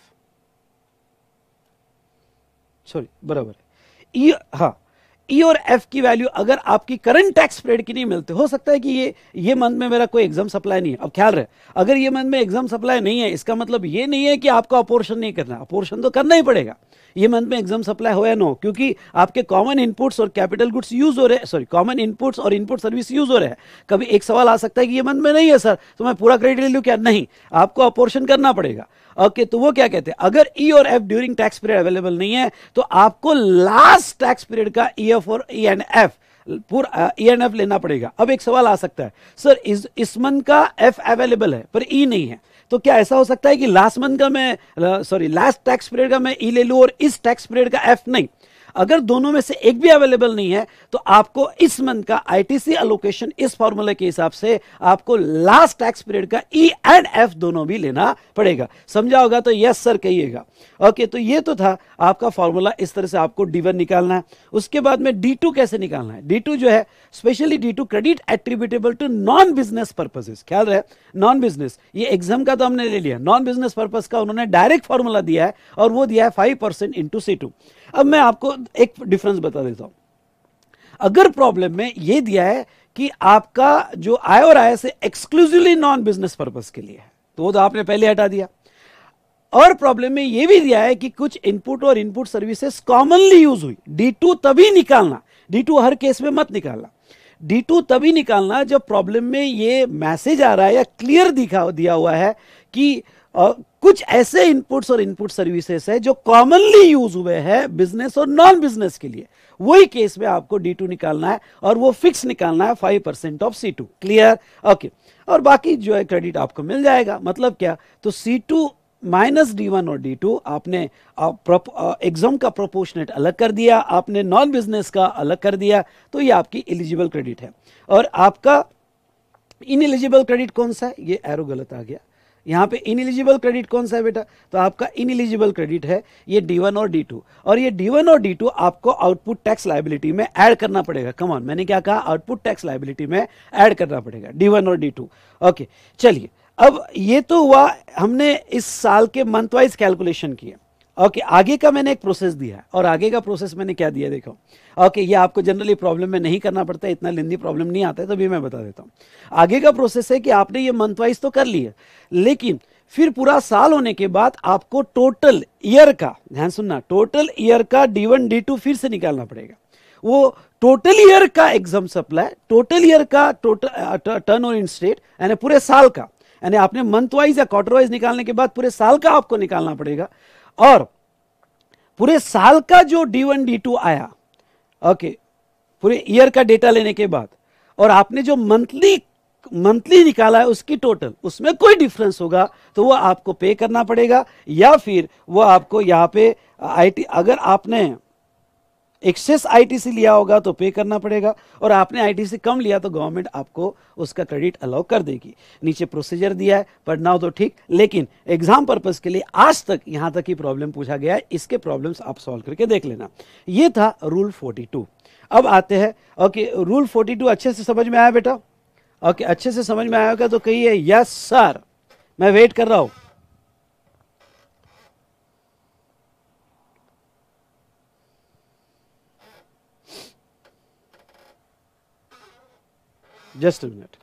सॉरी बराबर ई e, हाँ ई e और एफ की वैल्यू अगर आपकी करंट टैक्स पेड की नहीं मिलती हो सकता है कि ये ये मंथ में मेरा कोई एग्जाम सप्लाई नहीं है अब ख्याल रहे अगर ये मंथ में एग्जाम सप्लाई नहीं है इसका मतलब ये नहीं है कि आपको अपोर्शन नहीं करना अपोर्शन तो करना ही पड़ेगा ये मंथ में एग्जाम सप्लाई हो या नो क्योंकि आपके कॉमन इनपुट्स और कैपिटल गुड्स यूज हो रहे हैं सॉरी कॉमन इनपुट्स और इनपुट सर्विस यूज हो रहे हैं कभी एक सवाल आ सकता है कि ये मंथ में नहीं है सर तो मैं पूरा क्रेडिट ले लूँ क्या नहीं आपको अपोर्शन करना पड़ेगा ओके तो वो क्या कहते हैं अगर ई e और F during tax period available नहीं है तो आपको लास्ट टैक्स पीरियड का ई e, एफ और ई एंड एफ पूरा ई एन एफ लेना पड़ेगा अब एक सवाल आ सकता है सर इस इस मंथ का एफ अवेलेबल है पर ई e नहीं है तो क्या ऐसा हो सकता है कि लास्ट मंथ का मैं सॉरी लास्ट टैक्स पीरियड का मैं ई ले लूँ और इस टैक्स पीरियड का एफ नहीं अगर दोनों में से एक भी अवेलेबल नहीं है तो आपको इस मंथ का आईटीसी एलोकेशन इस फॉर्मूले के हिसाब से आपको लास्ट टैक्स पीरियड का ई एंड एफ दोनों भी लेना पड़ेगा समझा होगा तो यस सर कहिएगा ओके तो ये तो था आपका फॉर्मूला इस तरह से आपको डी वन निकालना है उसके बाद में डी टू कैसे निकालना है डी टू जो है specially D two credit attributable to non business purposes ख्याल रहे नॉन बिजनेस ये एग्जाम का तो हमने ले लिया नॉन बिजनेस पर्पज का उन्होंने डायरेक्ट फॉर्मूला दिया है और वो दिया है five percent into C two अब मैं आपको एक डिफरेंस बता देता हूं अगर प्रॉब्लम में यह दिया है कि आपका जो आय और आय से एक्सक्लूसिवली नॉन बिजनेस पर्पज के लिए है तो वो तो आपने पहले हटा दिया और प्रॉब्लम में यह भी दिया है कि कुछ इनपुट और इनपुट सर्विसेज कॉमनली यूज हुई डी टू तभी निकालना डी टू हर केस में मत निकालना डी टू तभी निकालना जब प्रॉब्लम में यह मैसेज आ रहा है या क्लियर दिखा दिया हुआ है कि कुछ ऐसे इनपुट्स और इनपुट सर्विसेस है जो कॉमनली यूज हुए हैं बिजनेस और नॉन बिजनेस के लिए वही केस में आपको डी टू निकालना है और वो फिक्स निकालना है five percent of C two clear okay और बाकी जो है क्रेडिट आपको मिल जाएगा मतलब क्या तो C two minus D one और डी टू आपने एग्जाम का प्रोपोर्शनेट अलग कर दिया आपने नॉन बिजनेस का अलग कर दिया तो ये आपकी एलिजिबल क्रेडिट है और आपका इन एलिजिबल क्रेडिट कौन सा है ये एरो गलत आ गया यहाँ पे इनएलिजिबल क्रेडिट कौन सा है बेटा तो आपका इनएलिजिबल क्रेडिट है ये D1 और D2 और ये D1 और D2 आपको आउटपुट टैक्स लाइबिलिटी में ऐड करना पड़ेगा ऑन मैंने क्या कहा आउटपुट टैक्स लाइबिलिटी में ऐड करना पड़ेगा D1 और D2 ओके चलिए अब ये तो हुआ हमने इस साल के मंथवाइज़ कैलकुलेशन किए ओके okay, आगे का मैंने एक प्रोसेस दिया है और आगे का प्रोसेस मैंने क्या दिया देखो ओके okay, ये आपको जनरली प्रॉब्लम में नहीं करना पड़ता इतना लेंदी प्रॉब्लम नहीं आता है तो भी मैं बता देता हूँ आगे का प्रोसेस है कि आपने ये मंथ वाइज तो कर लिया लेकिन फिर पूरा साल होने के बाद आपको टोटल ईयर का ध्यान सुनना टोटल ईयर का डी वन डी टू फिर से निकालना पड़ेगा वो टोटल ईयर का एग्जाम सप्लाई टोटल ईयर का total turnover in state यानी पूरे साल का यानी आपने मंथ वाइज या क्वार्टर वाइज निकालने के बाद पूरे साल का आपको निकालना पड़ेगा और पूरे साल का जो डी वन डी टू आया ओके पूरे ईयर का डेटा लेने के बाद और आपने जो मंथली मंथली निकाला है उसकी टोटल उसमें कोई डिफरेंस होगा तो वो आपको पे करना पड़ेगा या फिर वो आपको यहाँ पे आईटी अगर आपने एक्सेस आईटीसी लिया होगा तो पे करना पड़ेगा और आपने आईटीसी कम लिया तो गवर्नमेंट आपको उसका क्रेडिट अलाउ कर देगी नीचे प्रोसीजर दिया है पढ़ना हो तो ठीक लेकिन एग्जाम पर्पज के लिए आज तक यहां तक ही प्रॉब्लम पूछा गया है इसके प्रॉब्लम्स आप सॉल्व करके देख लेना ये था रूल फोर्टी अब आते हैं ओके रूल फोर्टी अच्छे से समझ में आया बेटा ओके अच्छे से समझ में आया होगा तो कही यस सर मैं वेट कर रहा हूँ Just a minute.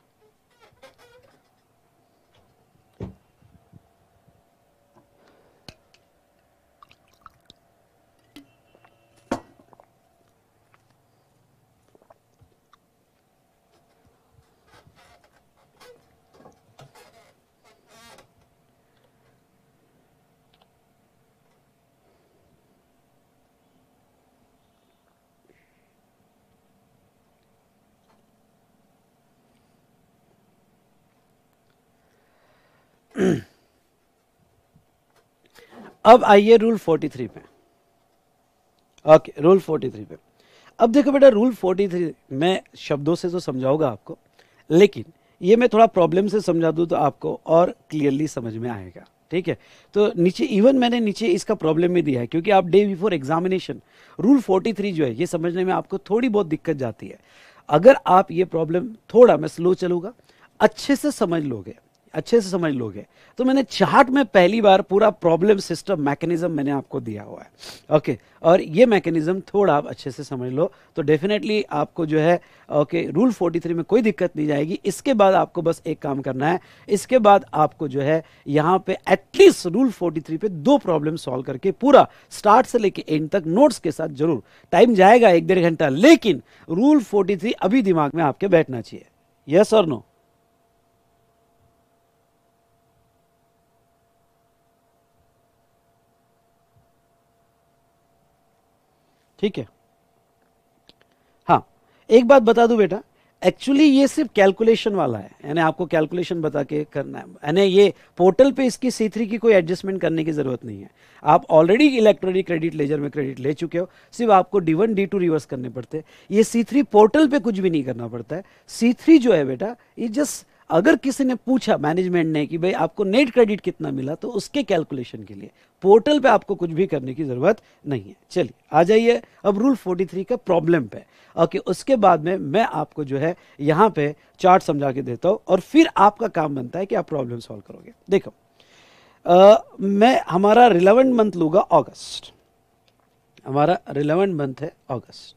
अब आइए रूल 43 पे ओके रूल 43 पे अब देखो बेटा रूल 43 मैं शब्दों से तो समझाऊंगा आपको लेकिन ये मैं थोड़ा प्रॉब्लम से समझा दूं तो आपको और क्लियरली समझ में आएगा ठीक है तो नीचे इवन मैंने नीचे इसका प्रॉब्लम भी दिया है क्योंकि आप डे बिफोर एग्जामिनेशन रूल 43 जो है ये समझने में आपको थोड़ी बहुत दिक्कत जाती है अगर आप ये प्रॉब्लम थोड़ा मैं स्लो चलूंगा अच्छे से समझ लोगे अच्छे से समझ लोगे तो मैंने चार्ट में पहली बार पूरा प्रॉब्लम सिस्टम मैकेनिज्म मैंने आपको दिया हुआ है ओके okay, और ये मैकेनिज्म थोड़ा आप अच्छे से समझ लो तो डेफिनेटली आपको जो है ओके okay, रूल 43 में कोई दिक्कत नहीं जाएगी इसके बाद आपको बस एक काम करना है इसके बाद आपको जो है यहाँ पे एटलीस्ट रूल 43 पे दो प्रॉब्लम सॉल्व करके पूरा स्टार्ट से लेके एंड तक नोट्स के साथ जरूर टाइम जाएगा एक डेढ़ घंटा लेकिन रूल 43 अभी दिमाग में आपके बैठना चाहिए यस और नो ठीक है हाँ एक बात बता दू बेटा एक्चुअली ये सिर्फ कैलकुलेशन वाला है यानी आपको कैलकुलेशन बता के करना है यानी ये पोर्टल पे इसकी सी थ्री की कोई एडजस्टमेंट करने की ज़रूरत नहीं है आप ऑलरेडी इलेक्ट्रॉनिक क्रेडिट लेजर में क्रेडिट ले चुके हो सिर्फ आपको D one D two reverse करने पड़ते हैं ये सी थ्री पोर्टल पे कुछ भी नहीं करना पड़ता है सी थ्री जो है बेटा ये जस्ट अगर किसी ने पूछा मैनेजमेंट ने कि भाई आपको नेट क्रेडिट कितना मिला तो उसके कैलकुलेशन के लिए पोर्टल पे आपको कुछ भी करने की ज़रूरत नहीं है चलिए आ जाइए अब रूल 43 का प्रॉब्लम पे ओके उसके बाद में मैं आपको जो है यहाँ पे चार्ट समझा के देता हूँ और फिर आपका काम बनता है कि आप प्रॉब्लम सॉल्व करोगे देखो आ, मैं हमारा रिलेवेंट मंथ लूंगा ऑगस्ट हमारा रिलेवेंट मंथ है ऑगस्ट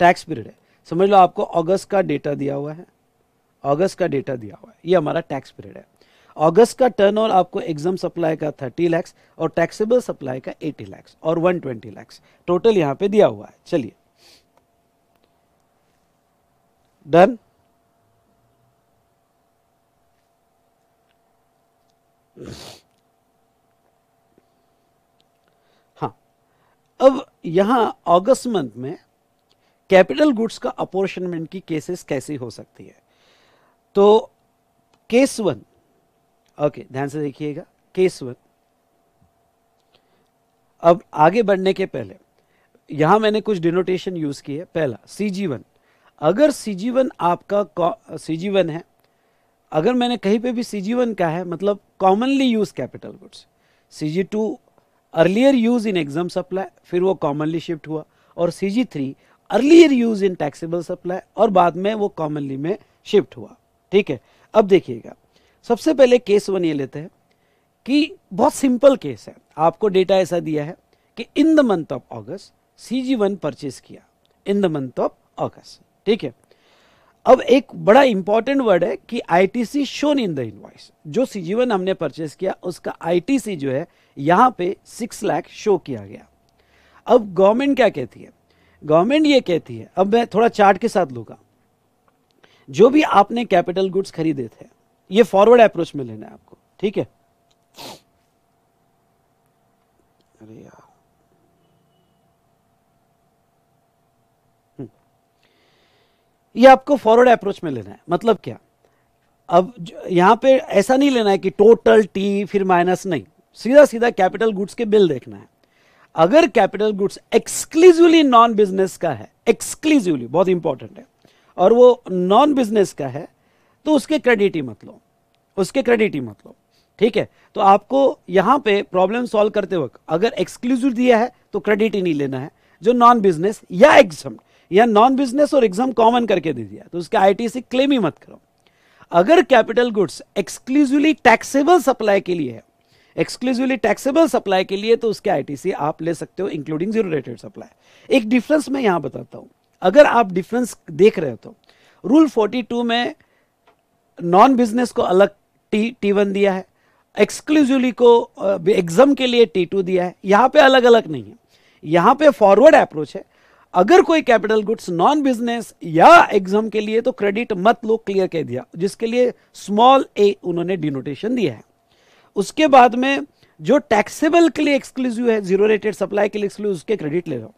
टैक्स पीरियड है समझ लो आपको अगस्त का डेटा दिया हुआ है अगस्त का डेटा दिया हुआ है ये हमारा टैक्स पीरियड है अगस्त का टर्न आपको एग्जाम सप्लाई का थर्टी लैक्स और टैक्सेबल सप्लाई का एटी लैक्स और वन ट्वेंटी लैक्स टोटल यहां पे दिया हुआ है चलिए डन हाँ अब यहां अगस्त मंथ में कैपिटल गुड्स का अपोर्शनमेंट की केसेस कैसी हो सकती है तो केस वन ओके ध्यान से देखिएगा केस वन अब आगे बढ़ने के पहले यहां मैंने कुछ डिनोटेशन यूज किए पहला सी जी वन अगर सी जी वन आपका सी जी वन है अगर मैंने कहीं पे भी सी जी वन का है मतलब commonly use capital goods C G two earlier use in exempt supply फिर वो कॉमनली शिफ्ट हुआ और C G three earlier use in taxable supply और बाद में वो कॉमनली में शिफ्ट हुआ ठीक है अब देखिएगा सबसे पहले केस वन ये लेते हैं कि बहुत सिंपल केस है आपको डेटा ऐसा दिया है कि in the month of August C G one purchase किया in the month of August ठीक है अब एक बड़ा इंपॉर्टेंट वर्ड है कि ITC shown in the invoice जो सी वन हमने परचेस किया उसका आईटीसी जो है यहां पे सिक्स लाख शो किया गया अब गवर्नमेंट क्या कहती है गवर्नमेंट ये कहती है अब मैं थोड़ा चार्ट के साथ लूंगा जो भी आपने कैपिटल गुड्स खरीदे थे ये फॉरवर्ड अप्रोच में लेना है आपको ठीक है अरे यार हम्म। ये आपको फॉरवर्ड अप्रोच में लेना है मतलब क्या अब यहां पे ऐसा नहीं लेना है कि टोटल टी फिर माइनस नहीं सीधा सीधा कैपिटल गुड्स के बिल देखना है अगर capital goods exclusively non business का है एक्सक्लूसिवली बहुत इंपॉर्टेंट है और वो नॉन बिजनेस का है तो उसके क्रेडिट ही मत लो उसके क्रेडिट ही मत लो ठीक है तो आपको यहां पे प्रॉब्लम सॉल्व करते वक्त अगर एक्सक्लूसिव दिया है तो क्रेडिट ही नहीं लेना है जो नॉन बिजनेस या एग्जाम या नॉन बिजनेस और एग्जाम कॉमन करके दे दिया तो उसके आई से क्लेम ही मत करो अगर capital goods exclusively taxable supply के लिए है एक्सक्लूसिवली टैक्सेबल सप्लाई के लिए तो उसके आईटीसी आप ले सकते हो इंक्लूडिंग जीरो रेटेड सप्लाई एक डिफरेंस मैं यहां बताता हूं अगर आप डिफरेंस देख रहे हो तो रूल 42 में नॉन बिजनेस को अलग टी टी वन दिया है एक्सक्लूसिवली को एग्जाम के लिए टी टू दिया है यहां पे अलग अलग नहीं है यहां पे फॉरवर्ड अप्रोच है अगर कोई कैपिटल गुड्स नॉन बिजनेस या एग्जाम के लिए तो क्रेडिट मत लो क्लियर कह दिया जिसके लिए स्मॉल ए उन्होंने डिनोटेशन दिया है उसके बाद में जो टैक्सेबल के लिए एक्सक्लूसिव है जीरो रेटेड सप्लाई के लिए एक्सक्लूसिव उसके क्रेडिट ले लो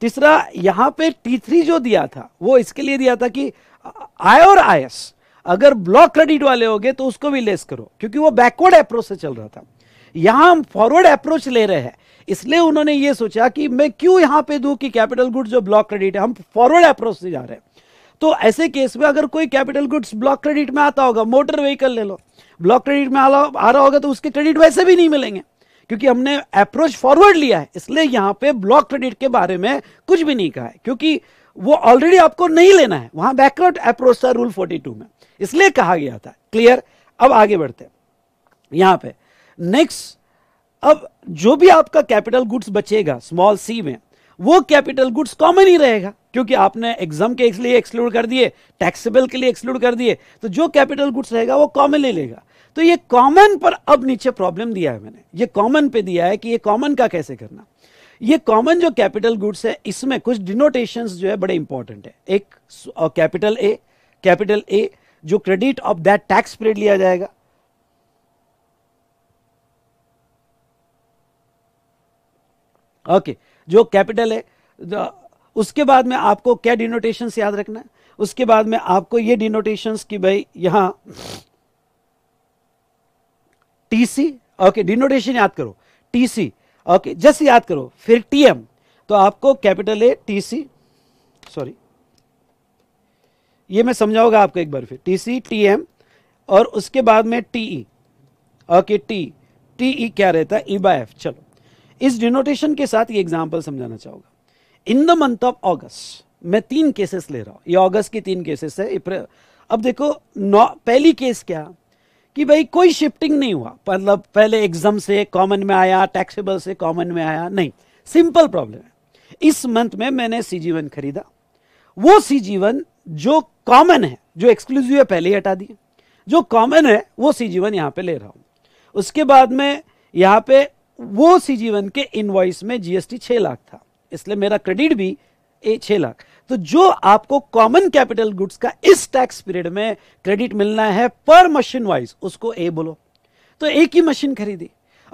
तीसरा यहां पे टी थ्री जो दिया था वो इसके लिए दिया था कि आय और आयस अगर ब्लॉक क्रेडिट वाले हो तो उसको भी लेस करो क्योंकि वो बैकवर्ड अप्रोच से चल रहा था यहां हम फॉरवर्ड अप्रोच ले रहे हैं इसलिए उन्होंने ये सोचा कि मैं क्यों यहां पे दू कि कैपिटल गुड्स जो ब्लॉक क्रेडिट है हम फॉरवर्ड अप्रोच से जा रहे हैं तो ऐसे केस में अगर कोई कैपिटल गुड्स ब्लॉक क्रेडिट में आता होगा मोटर व्हीकल ले लो ब्लॉक क्रेडिट में आ रहा होगा तो उसके क्रेडिट वैसे भी नहीं मिलेंगे क्योंकि हमने अप्रोच फॉरवर्ड लिया है इसलिए यहां पे ब्लॉक क्रेडिट के बारे में कुछ भी नहीं कहा है क्योंकि वो ऑलरेडी आपको नहीं लेना है वहां बैकवर्ड अप्रोच था रूल 42 में इसलिए कहा गया था क्लियर अब आगे बढ़ते हैं यहां पे नेक्स्ट अब जो भी आपका कैपिटल गुड्स बचेगा स्मॉल सी में वो कैपिटल गुड्स कॉमन ही रहेगा क्योंकि आपने एग्जाम के लिए एक्सक्लूड कर दिए टैक्सेबल के लिए एक्सक्लूड कर दिए तो जो कैपिटल गुड्स रहेगा वो कॉमन ले लेगा तो ये कॉमन पर अब नीचे प्रॉब्लम दिया है मैंने ये कॉमन पे दिया है कि ये कॉमन का कैसे करना ये कॉमन जो कैपिटल गुड्स है इसमें कुछ डिनोटेशंस जो है बड़े इंपॉर्टेंट है एक कैपिटल ए कैपिटल ए जो credit of that tax period लिया जाएगा ओके okay, जो कैपिटल है उसके बाद में आपको क्या डिनोटेशंस याद रखना है उसके बाद में आपको ये डिनोटेशंस कि भाई यहां टीसी ओके डिनोटेशन याद करो टीसी ओके जस्ट याद करो फिर टीएम तो आपको कैपिटल ए टीसी सॉरी ये मैं समझाऊंगा आपको एक बार फिर टीसी टीएम और उसके बाद में टीई ओके टी टीई क्या रहता है ई बाय एफ चलो इस डिनोटेशन के साथ ये एग्जांपल समझाना चाहूंगा in the month of August मैं तीन केसेस ले रहा हूं ये अगस्त के तीन केसेस है अब देखो नौ पहली केस क्या कि भाई कोई शिफ्टिंग नहीं हुआ मतलब पहले एग्जाम से कॉमन में आया टैक्सेबल से कॉमन में आया नहीं सिंपल प्रॉब्लम है इस मंथ में मैंने सी खरीदा वो सी जीवन जो कॉमन है जो एक्सक्लूसिव है पहले ही हटा दिए जो कॉमन है वो सी जीवन यहाँ पे ले रहा हूँ उसके बाद में यहाँ पे वो सी जीवन के इनवॉइस में जीएसटी छः लाख था इसलिए मेरा क्रेडिट भी ए छः लाख तो जो आपको कॉमन कैपिटल गुड्स का इस टैक्स पीरियड में क्रेडिट मिलना है पर मशीन वाइज उसको ए बोलो तो एक ही मशीन खरीदी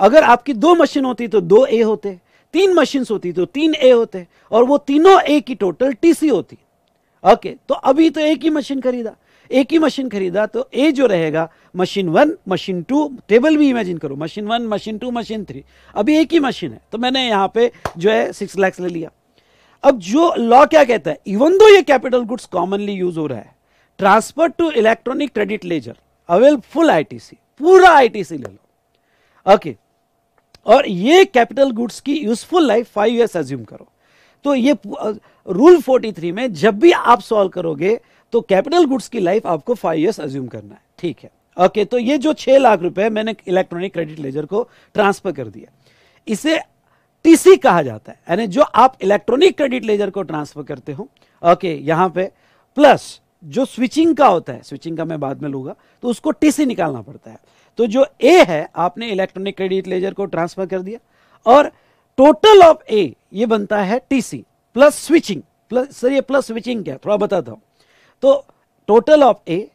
अगर आपकी दो मशीन होती तो दो ए होते तीन मशीन होती तो तीन ए होते और वो तीनों ए की टोटल टीसी होती ओके तो अभी तो एक ही मशीन खरीदा एक ही मशीन खरीदा तो ए जो रहेगा machine one machine two table भी इमेजिन करो machine one machine two machine three अभी एक ही मशीन है तो मैंने यहां पे जो है सिक्स लैक्स ले लिया अब जो लॉ क्या कहता है इवन दो ये कैपिटल गुड्स कॉमनली यूज हो रहा है transfer to electronic credit ledger avail full ITC पूरा आईटीसी ले लो ओके और ये कैपिटल गुड्स की useful life five years assume करो तो ये रूल 43 में जब भी आप सॉल्व करोगे तो कैपिटल गुड्स की लाइफ आपको फाइव ईयर्स एज्यूम करना है ठीक है ओके तो ये जो छह लाख रुपए मैंने इलेक्ट्रॉनिक क्रेडिट लेजर को ट्रांसफर कर दिया इसे टीसी कहा जाता है यानी जो आप इलेक्ट्रॉनिक क्रेडिट लेजर को ट्रांसफर करते हो ओके यहां पे प्लस जो स्विचिंग का होता है स्विचिंग का मैं बाद में लूंगा तो उसको टीसी निकालना पड़ता है तो जो ए है आपने इलेक्ट्रॉनिक क्रेडिट लेजर को ट्रांसफर कर दिया और टोटल ऑफ ए ये बनता है TC plus switching plus sir ये प्लस स्विचिंग क्या थोड़ा बताता हूं तो टोटल ऑफ ए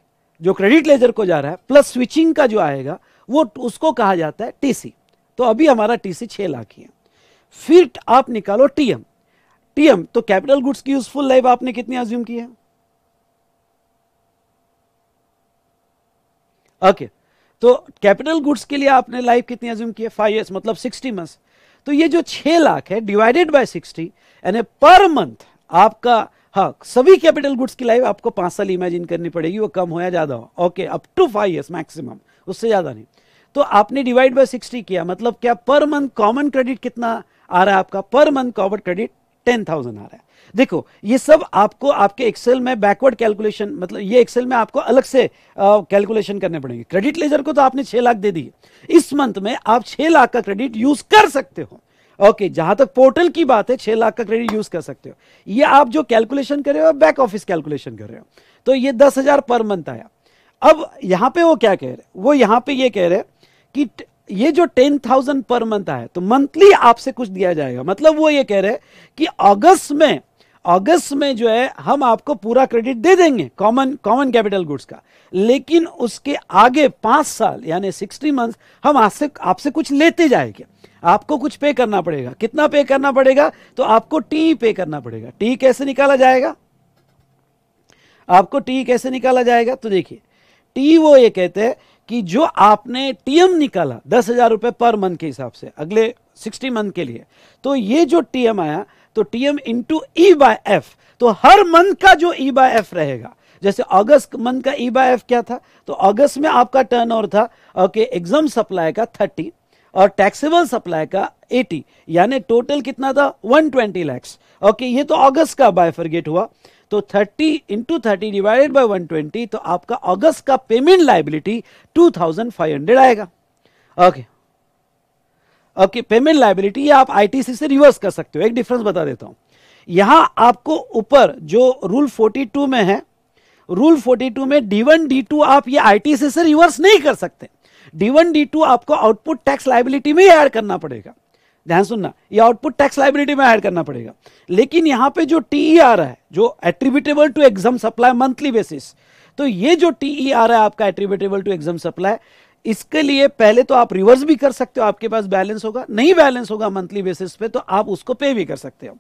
जो क्रेडिट लेजर को जा रहा है प्लस स्विचिंग का जो आएगा वो उसको कहा जाता है टीसी तो अभी हमारा टीसी छह लाख ही है फिर आप निकालो टीएम टीएम तो कैपिटल गुड्स की यूजफुल लाइफ आपने कितनी अज्यूम की है ओके तो कैपिटल गुड्स के लिए आपने लाइफ कितनी अज्यूम की है फाइव ईयर्स मतलब सिक्सटी मंथ तो ये जो छह लाख है डिवाइडेड बाय सिक्सटी यानी पर मंथ आपका हाँ सभी कैपिटल गुड्स की लाइफ आपको पांच साल इमेजिन करनी पड़ेगी वो कम हो या ज्यादा हो okay up to five years maximum उससे ज्यादा नहीं तो आपने डिवाइड बाय सिक्सटी किया मतलब क्या पर मंथ कॉमन क्रेडिट कितना आ रहा है आपका पर मंथ का कॉवर्ड क्रेडिट टेन थाउजेंड आ रहा है देखो ये सब आपको आपके एक्सेल में बैकवर्ड कैलकुलेशन मतलब ये एक्सेल में आपको अलग से कैलकुलेशन करने पड़ेंगे क्रेडिट लेजर को तो आपने छह लाख दे दिए इस मंथ में आप छह लाख का क्रेडिट यूज कर सकते हो ओके okay, जहां तक पोर्टल की बात है छह लाख का क्रेडिट यूज कर सकते हो ये आप जो कैलकुलेशन कर रहे हो बैक ऑफिस कैलकुलेशन कर रहे हो तो ये दस हजार पर मंथ आया अब यहां पे वो क्या कह रहे हैं वो यहां पे ये कह रहे हैं कि ये जो टेन थाउजेंड पर मंथ आए तो मंथली आपसे कुछ दिया जाएगा मतलब वो ये कह रहे हैं कि अगस्त में अगस्त में जो है हम आपको पूरा क्रेडिट दे देंगे कॉमन कॉमन कैपिटल गुड्स का लेकिन उसके आगे पांच साल यानी सिक्सटी मंथ हम आपसे आपसे कुछ लेते जाएंगे आपको कुछ पे करना पड़ेगा कितना पे करना पड़ेगा तो आपको टी पे करना पड़ेगा टी कैसे निकाला जाएगा आपको टी कैसे निकाला जाएगा तो देखिए टी वो ये कहते हैं कि जो आपने टीएम निकाला दस हजार रुपए पर मंथ के हिसाब से अगले सिक्सटी मंथ के लिए तो ये जो टीएम आया तो TM into E by F तो हर मंथ का जो ई बाय एफ रहेगा जैसे अगस्त मंथ का ई बाय एफ क्या था तो अगस्त में आपका टर्न ओवर था ओके एग्जाम सप्लाई का थर्टी और टैक्सेबल सप्लाई का 80 यानी टोटल कितना था 120 ट्वेंटी लैक्स ओके ये तो अगस्त का बायफर्गेट हुआ तो 30 इंटू थर्टी डिवाइडेड बाई वन तो आपका अगस्त का पेमेंट लाइबिलिटी 2500 आएगा ओके ओके पेमेंट लाइबिलिटी आप आईटीसी से रिवर्स कर सकते हो एक डिफरेंस बता देता हूं यहां आपको ऊपर जो रूल 42 में है रूल 42 में डी वन आप ये आईटीसी से रिवर्स नहीं कर सकते डी वन आपको आउटपुट टैक्स लाइबिलिटी में एड करना पड़ेगा ध्यान सुनना ये आउटपुट टैक्स लाइबिलिटी में ऐड करना पड़ेगा लेकिन यहां पे जो टी आ रहा है जो attributable to exempt supply monthly basis तो ये जो टीई आ रहा है आपका एट्रीब्यूटेबल टू एग्जाम सप्लाई इसके लिए पहले तो आप रिवर्स भी कर सकते हो आपके पास बैलेंस होगा नहीं बैलेंस होगा मंथली बेसिस पे तो आप उसको पे भी कर सकते हो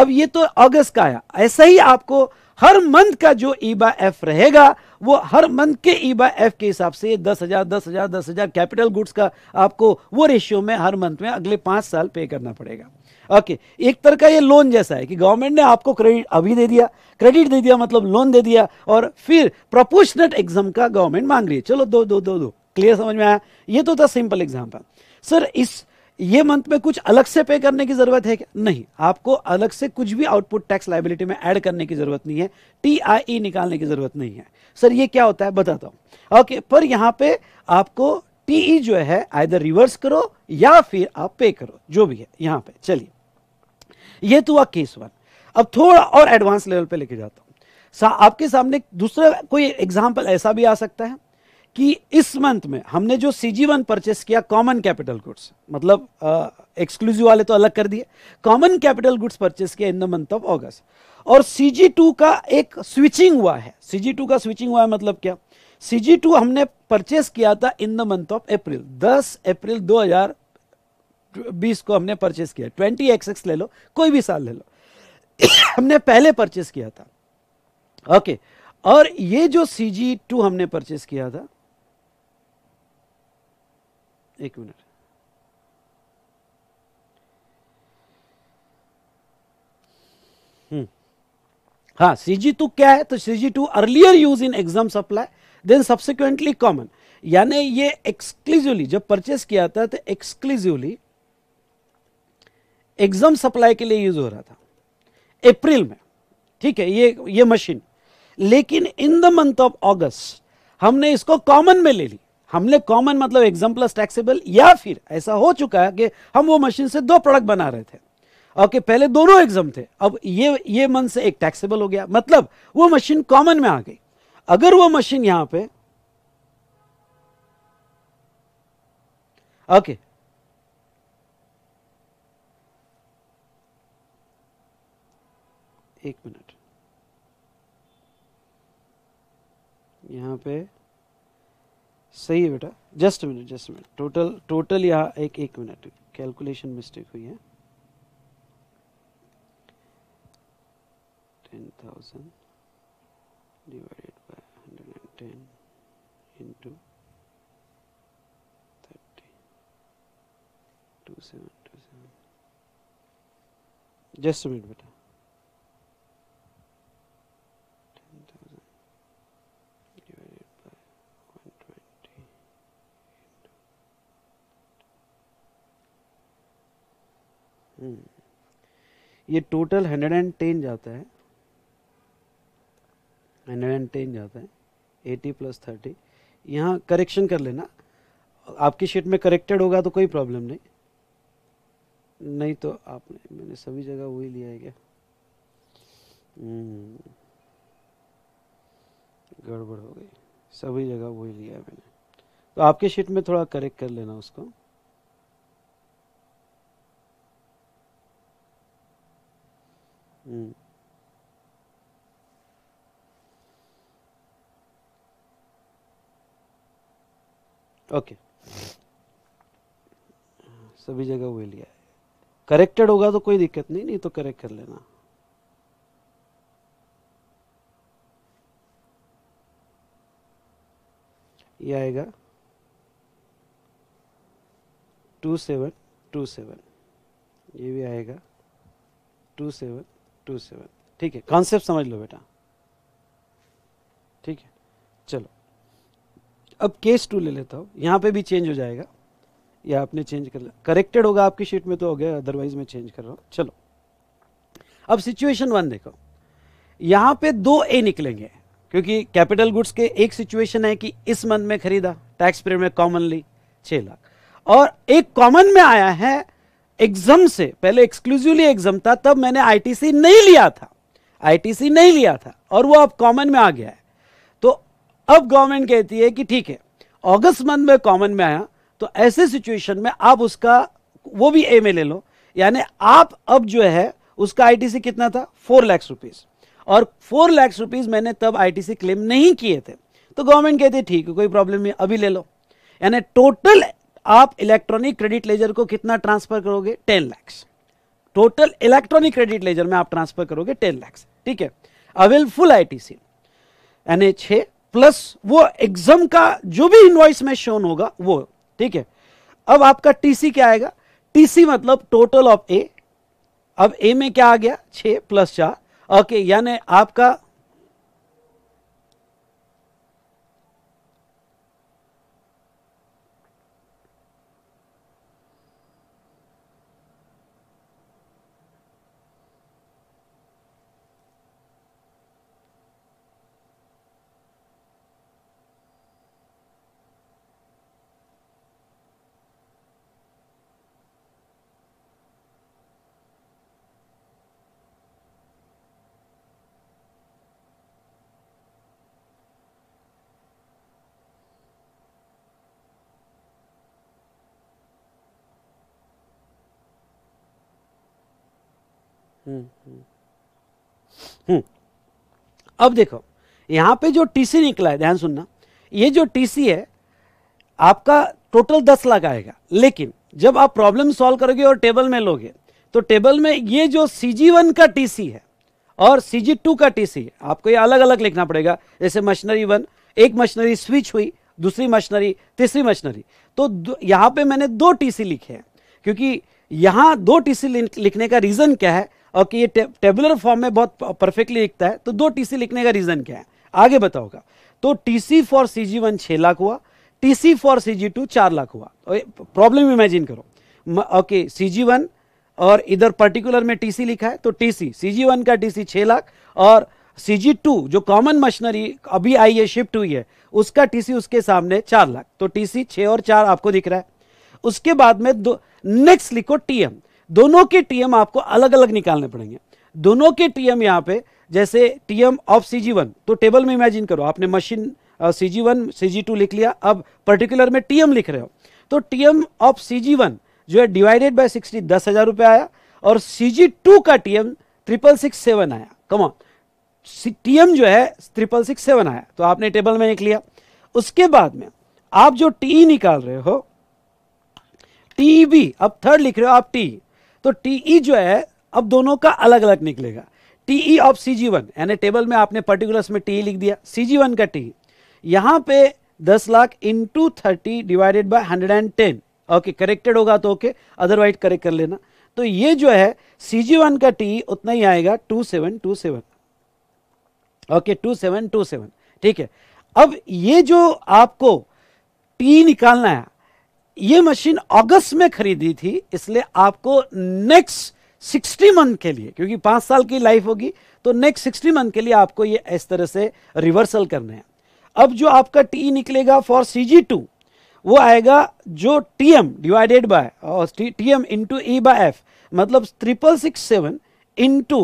अब ये तो अगस्त का आया ऐसा ही आपको हर मंथ का जो ईबा एफ रहेगा वो हर मंथ के ईबा एफ के हिसाब से दस हजार दस हजार दस हजार कैपिटल गुड्स का आपको वो रेशियो में हर मंथ में अगले पांच साल पे करना पड़ेगा ओके okay, एक तरह का ये लोन जैसा है कि गवर्नमेंट ने आपको क्रेडिट अभी दे दिया क्रेडिट दे दिया मतलब लोन दे दिया और फिर प्रपोशनट एग्जाम का गवर्नमेंट मांग रही है चलो दो दो दो दो क्लियर समझ में आया ये तो था सिंपल एग्जाम्पल सर इस ये मंथ में कुछ अलग से पे करने की जरूरत है क्या नहीं आपको अलग से कुछ भी आउटपुट टैक्स लाइबिलिटी में ऐड करने की जरूरत नहीं है टी e निकालने की जरूरत नहीं है सर ये क्या होता है बताता हूं ओके पर यहां पे आपको टीई e जो है आइधर रिवर्स करो या फिर आप पे करो जो भी है यहां पे चलिए ये तो हुआ केस वन अब थोड़ा और एडवांस लेवल पे लेके जाता हूं सा, आपके सामने दूसरा कोई एग्जाम्पल ऐसा भी आ सकता है कि इस मंथ में हमने जो सी जी वन परचेस किया कॉमन कैपिटल गुड्स मतलब एक्सक्लूसिव वाले तो अलग कर दिए कॉमन कैपिटल गुड्स परचेस किया in the month of August और सी जी टू का एक स्विचिंग हुआ है सी जी टू का स्विचिंग हुआ है मतलब क्या सी जी टू हमने परचेस किया था in the month of April दस अप्रैल दो हजार बीस को हमने परचेस किया ट्वेंटी एक्स एक्स ले लो कोई भी साल ले लो [COUGHS] हमने पहले परचेस किया था ओके okay. और ये जो सी जी टू हमने परचेस किया था एक मिनट हम्म। हाँ सी जी टू क्या है तो C G two earlier use in exempt supply then subsequently common यानी ये एक्सक्लूसिवली जब परचेस किया था तो एक्सक्लूसिवली एग्जाम सप्लाई के लिए यूज हो रहा था अप्रैल में ठीक है ये ये मशीन लेकिन in the month of August हमने इसको कॉमन में ले ली हमने कॉमन मतलब एग्जाम प्लस टैक्सेबल या फिर ऐसा हो चुका है कि हम वो मशीन से दो प्रोडक्ट बना रहे थे ओके पहले दोनों एग्जाम थे अब ये ये मन से एक टैक्सेबल हो गया मतलब वो मशीन कॉमन में आ गई अगर वो मशीन यहां पे ओके okay. एक मिनट यहां पे सही है बेटा just minute just minute total total यहाँ एक एक मिनट कैलकुलेशन मिस्टेक हुई है ten thousand divided by hundred and ten into thirty two seven two seven just minute बेटा हम्म। ये टोटल हंड्रेड एंड टेन जाता है हंड्रेड एंड टेन जाता है एटी प्लस थर्टी यहाँ करेक्शन कर लेना आपकी शीट में करेक्टेड होगा तो कोई प्रॉब्लम नहीं नहीं तो आपने मैंने सभी जगह वही लिया है क्या हम्म। गड़बड़ हो गई सभी जगह वही लिया है मैंने तो आपकी शीट में थोड़ा करेक्ट कर लेना उसको ओके mm. सभी जगह वही लिया है करेक्टेड होगा तो कोई दिक्कत नहीं नहीं तो करेक्ट कर लेना ये आएगा टू सेवन टू सेवन ये भी आएगा टू सेवन टू सेवन ठीक है कॉन्सेप्ट समझ लो बेटा ठीक है चलो अब केस टू ले लेता हूँ यहाँ पे भी चेंज हो जाएगा या आपने चेंज कर लिया करेक्टेड होगा आपकी शीट में तो हो गया अदरवाइज मैं चेंज कर रहा हूँ चलो अब सिचुएशन वन देखो यहाँ पे दो ए निकलेंगे क्योंकि कैपिटल गुड्स के एक सिचुएशन है कि इस मंथ में खरीदा टैक्स पीरियड में कॉमनली छः लाख और एक कॉमन में आया है एग्जाम से पहले एक्सक्लूसिवली एग्जाम था तब मैंने आईटीसी नहीं लिया था आईटीसी नहीं लिया था और वो अब कॉमन में आ गया है तो अब गवर्नमेंट कहती है कि ठीक है अगस्त मंथ में कॉमन में आया तो ऐसे सिचुएशन में आप उसका वो भी ए में ले लो यानी आप अब जो है उसका आईटीसी कितना था फोर लैक्स रुपीज़ और फोर लैक्स रुपीज़ मैंने तब आईटीसी क्लेम नहीं किए थे तो गवर्नमेंट कहती है ठीक है कोई प्रॉब्लम नहीं अभी ले लो यानी टोटल आप इलेक्ट्रॉनिक क्रेडिट लेजर को कितना ट्रांसफर करोगे ten lakhs total electronic credit ledger में आप ट्रांसफर करोगे टेन लैक्स ठीक है अवेल फुल आईटीसी एनएच है प्लस वो एग्जाम का जो भी इनवॉइस में शोन होगा वो ठीक है अब आपका टीसी क्या आएगा टीसी मतलब टोटल ऑफ ए अब ए में क्या आ गया छ प्लस चार ओके यानी आपका हम्म, हम्म।, हम्म अब देखो यहां पे जो टीसी निकला है ध्यान सुनना ये जो टीसी है आपका टोटल दस लाख आएगा लेकिन जब आप प्रॉब्लम सॉल्व करोगे और टेबल में लोगे तो टेबल में ये जो सी जी वन का टीसी है और सी टू का टीसी है आपको ये अलग अलग लिखना पड़ेगा जैसे मशीनरी वन एक मशीनरी स्विच हुई दूसरी मशीनरी तीसरी मशीनरी तो यहां पे मैंने दो टीसी लिखे हैं क्योंकि यहां दो टीसी लिखने का रीज़न क्या है और कि ये टेबुलर फॉर्म में बहुत परफेक्टली लिखता है तो दो टीसी लिखने का रीज़न क्या है आगे बताओगा तो TC for C G one छह लाख हुआ TC for C G two चार लाख हुआ प्रॉब्लम इमेजिन करो ओके सी जी वन और इधर पर्टिकुलर में टीसी लिखा है तो टीसी सी जी वन का टीसी छह लाख और सी जी टू जो कॉमन मशीनरी अभी आई है शिफ्ट हुई है उसका टीसी उसके सामने चार लाख तो टीसी छह और चार आपको दिख रहा है उसके बाद में दो नेक्स्ट लिखो टीएम दोनों के टीएम आपको अलग अलग निकालने पड़ेंगे दोनों के टीएम यहाँ पे जैसे टीएम ऑफ सी वन तो टेबल में इमेजिन करो आपने machine C G one CG two लिख लिया अब पर्टिकुलर में टीएम लिख रहे हो तो टीएम ऑफ सी वन जो है डिवाइडेड बाय सिक्सटी दस हजार रुपये आया और सी जी टू का टीएम ट्रिपल सिक्स सेवन आया कमॉन टीएम जो है ट्रिपल सिक्स सेवन आया तो आपने टेबल में एक लिया उसके बाद में आप जो टी निकाल रहे हो टी बी अब थर्ड लिख रहे हो आप टी तो टीई e जो है अब दोनों का अलग अलग निकलेगा TE of C G one यानी टेबल में आपने पर्टिकुलर्स में टीई e लिख दिया सी जी वन का टी e, यहां पे दस lakh into thirty divided by hundred and ten okay corrected होगा तो ओके अदरवाइज करेक्ट कर लेना तो ये जो है सी जी वन का टी उतना ही आएगा two seven two seven okay two seven two seven ठीक है अब ये जो आपको टी निकालना है ये मशीन अगस्त में खरीदी थी इसलिए आपको नेक्स्ट सिक्सटी मंथ के लिए क्योंकि पांच साल की लाइफ होगी तो नेक्स्ट सिक्सटी मंथ के लिए आपको ये इस तरह से रिवर्सल करने हैं अब जो आपका टी निकलेगा फॉर सीजी टू वो आएगा जो T M divided by TM into E by F मतलब triple six seven into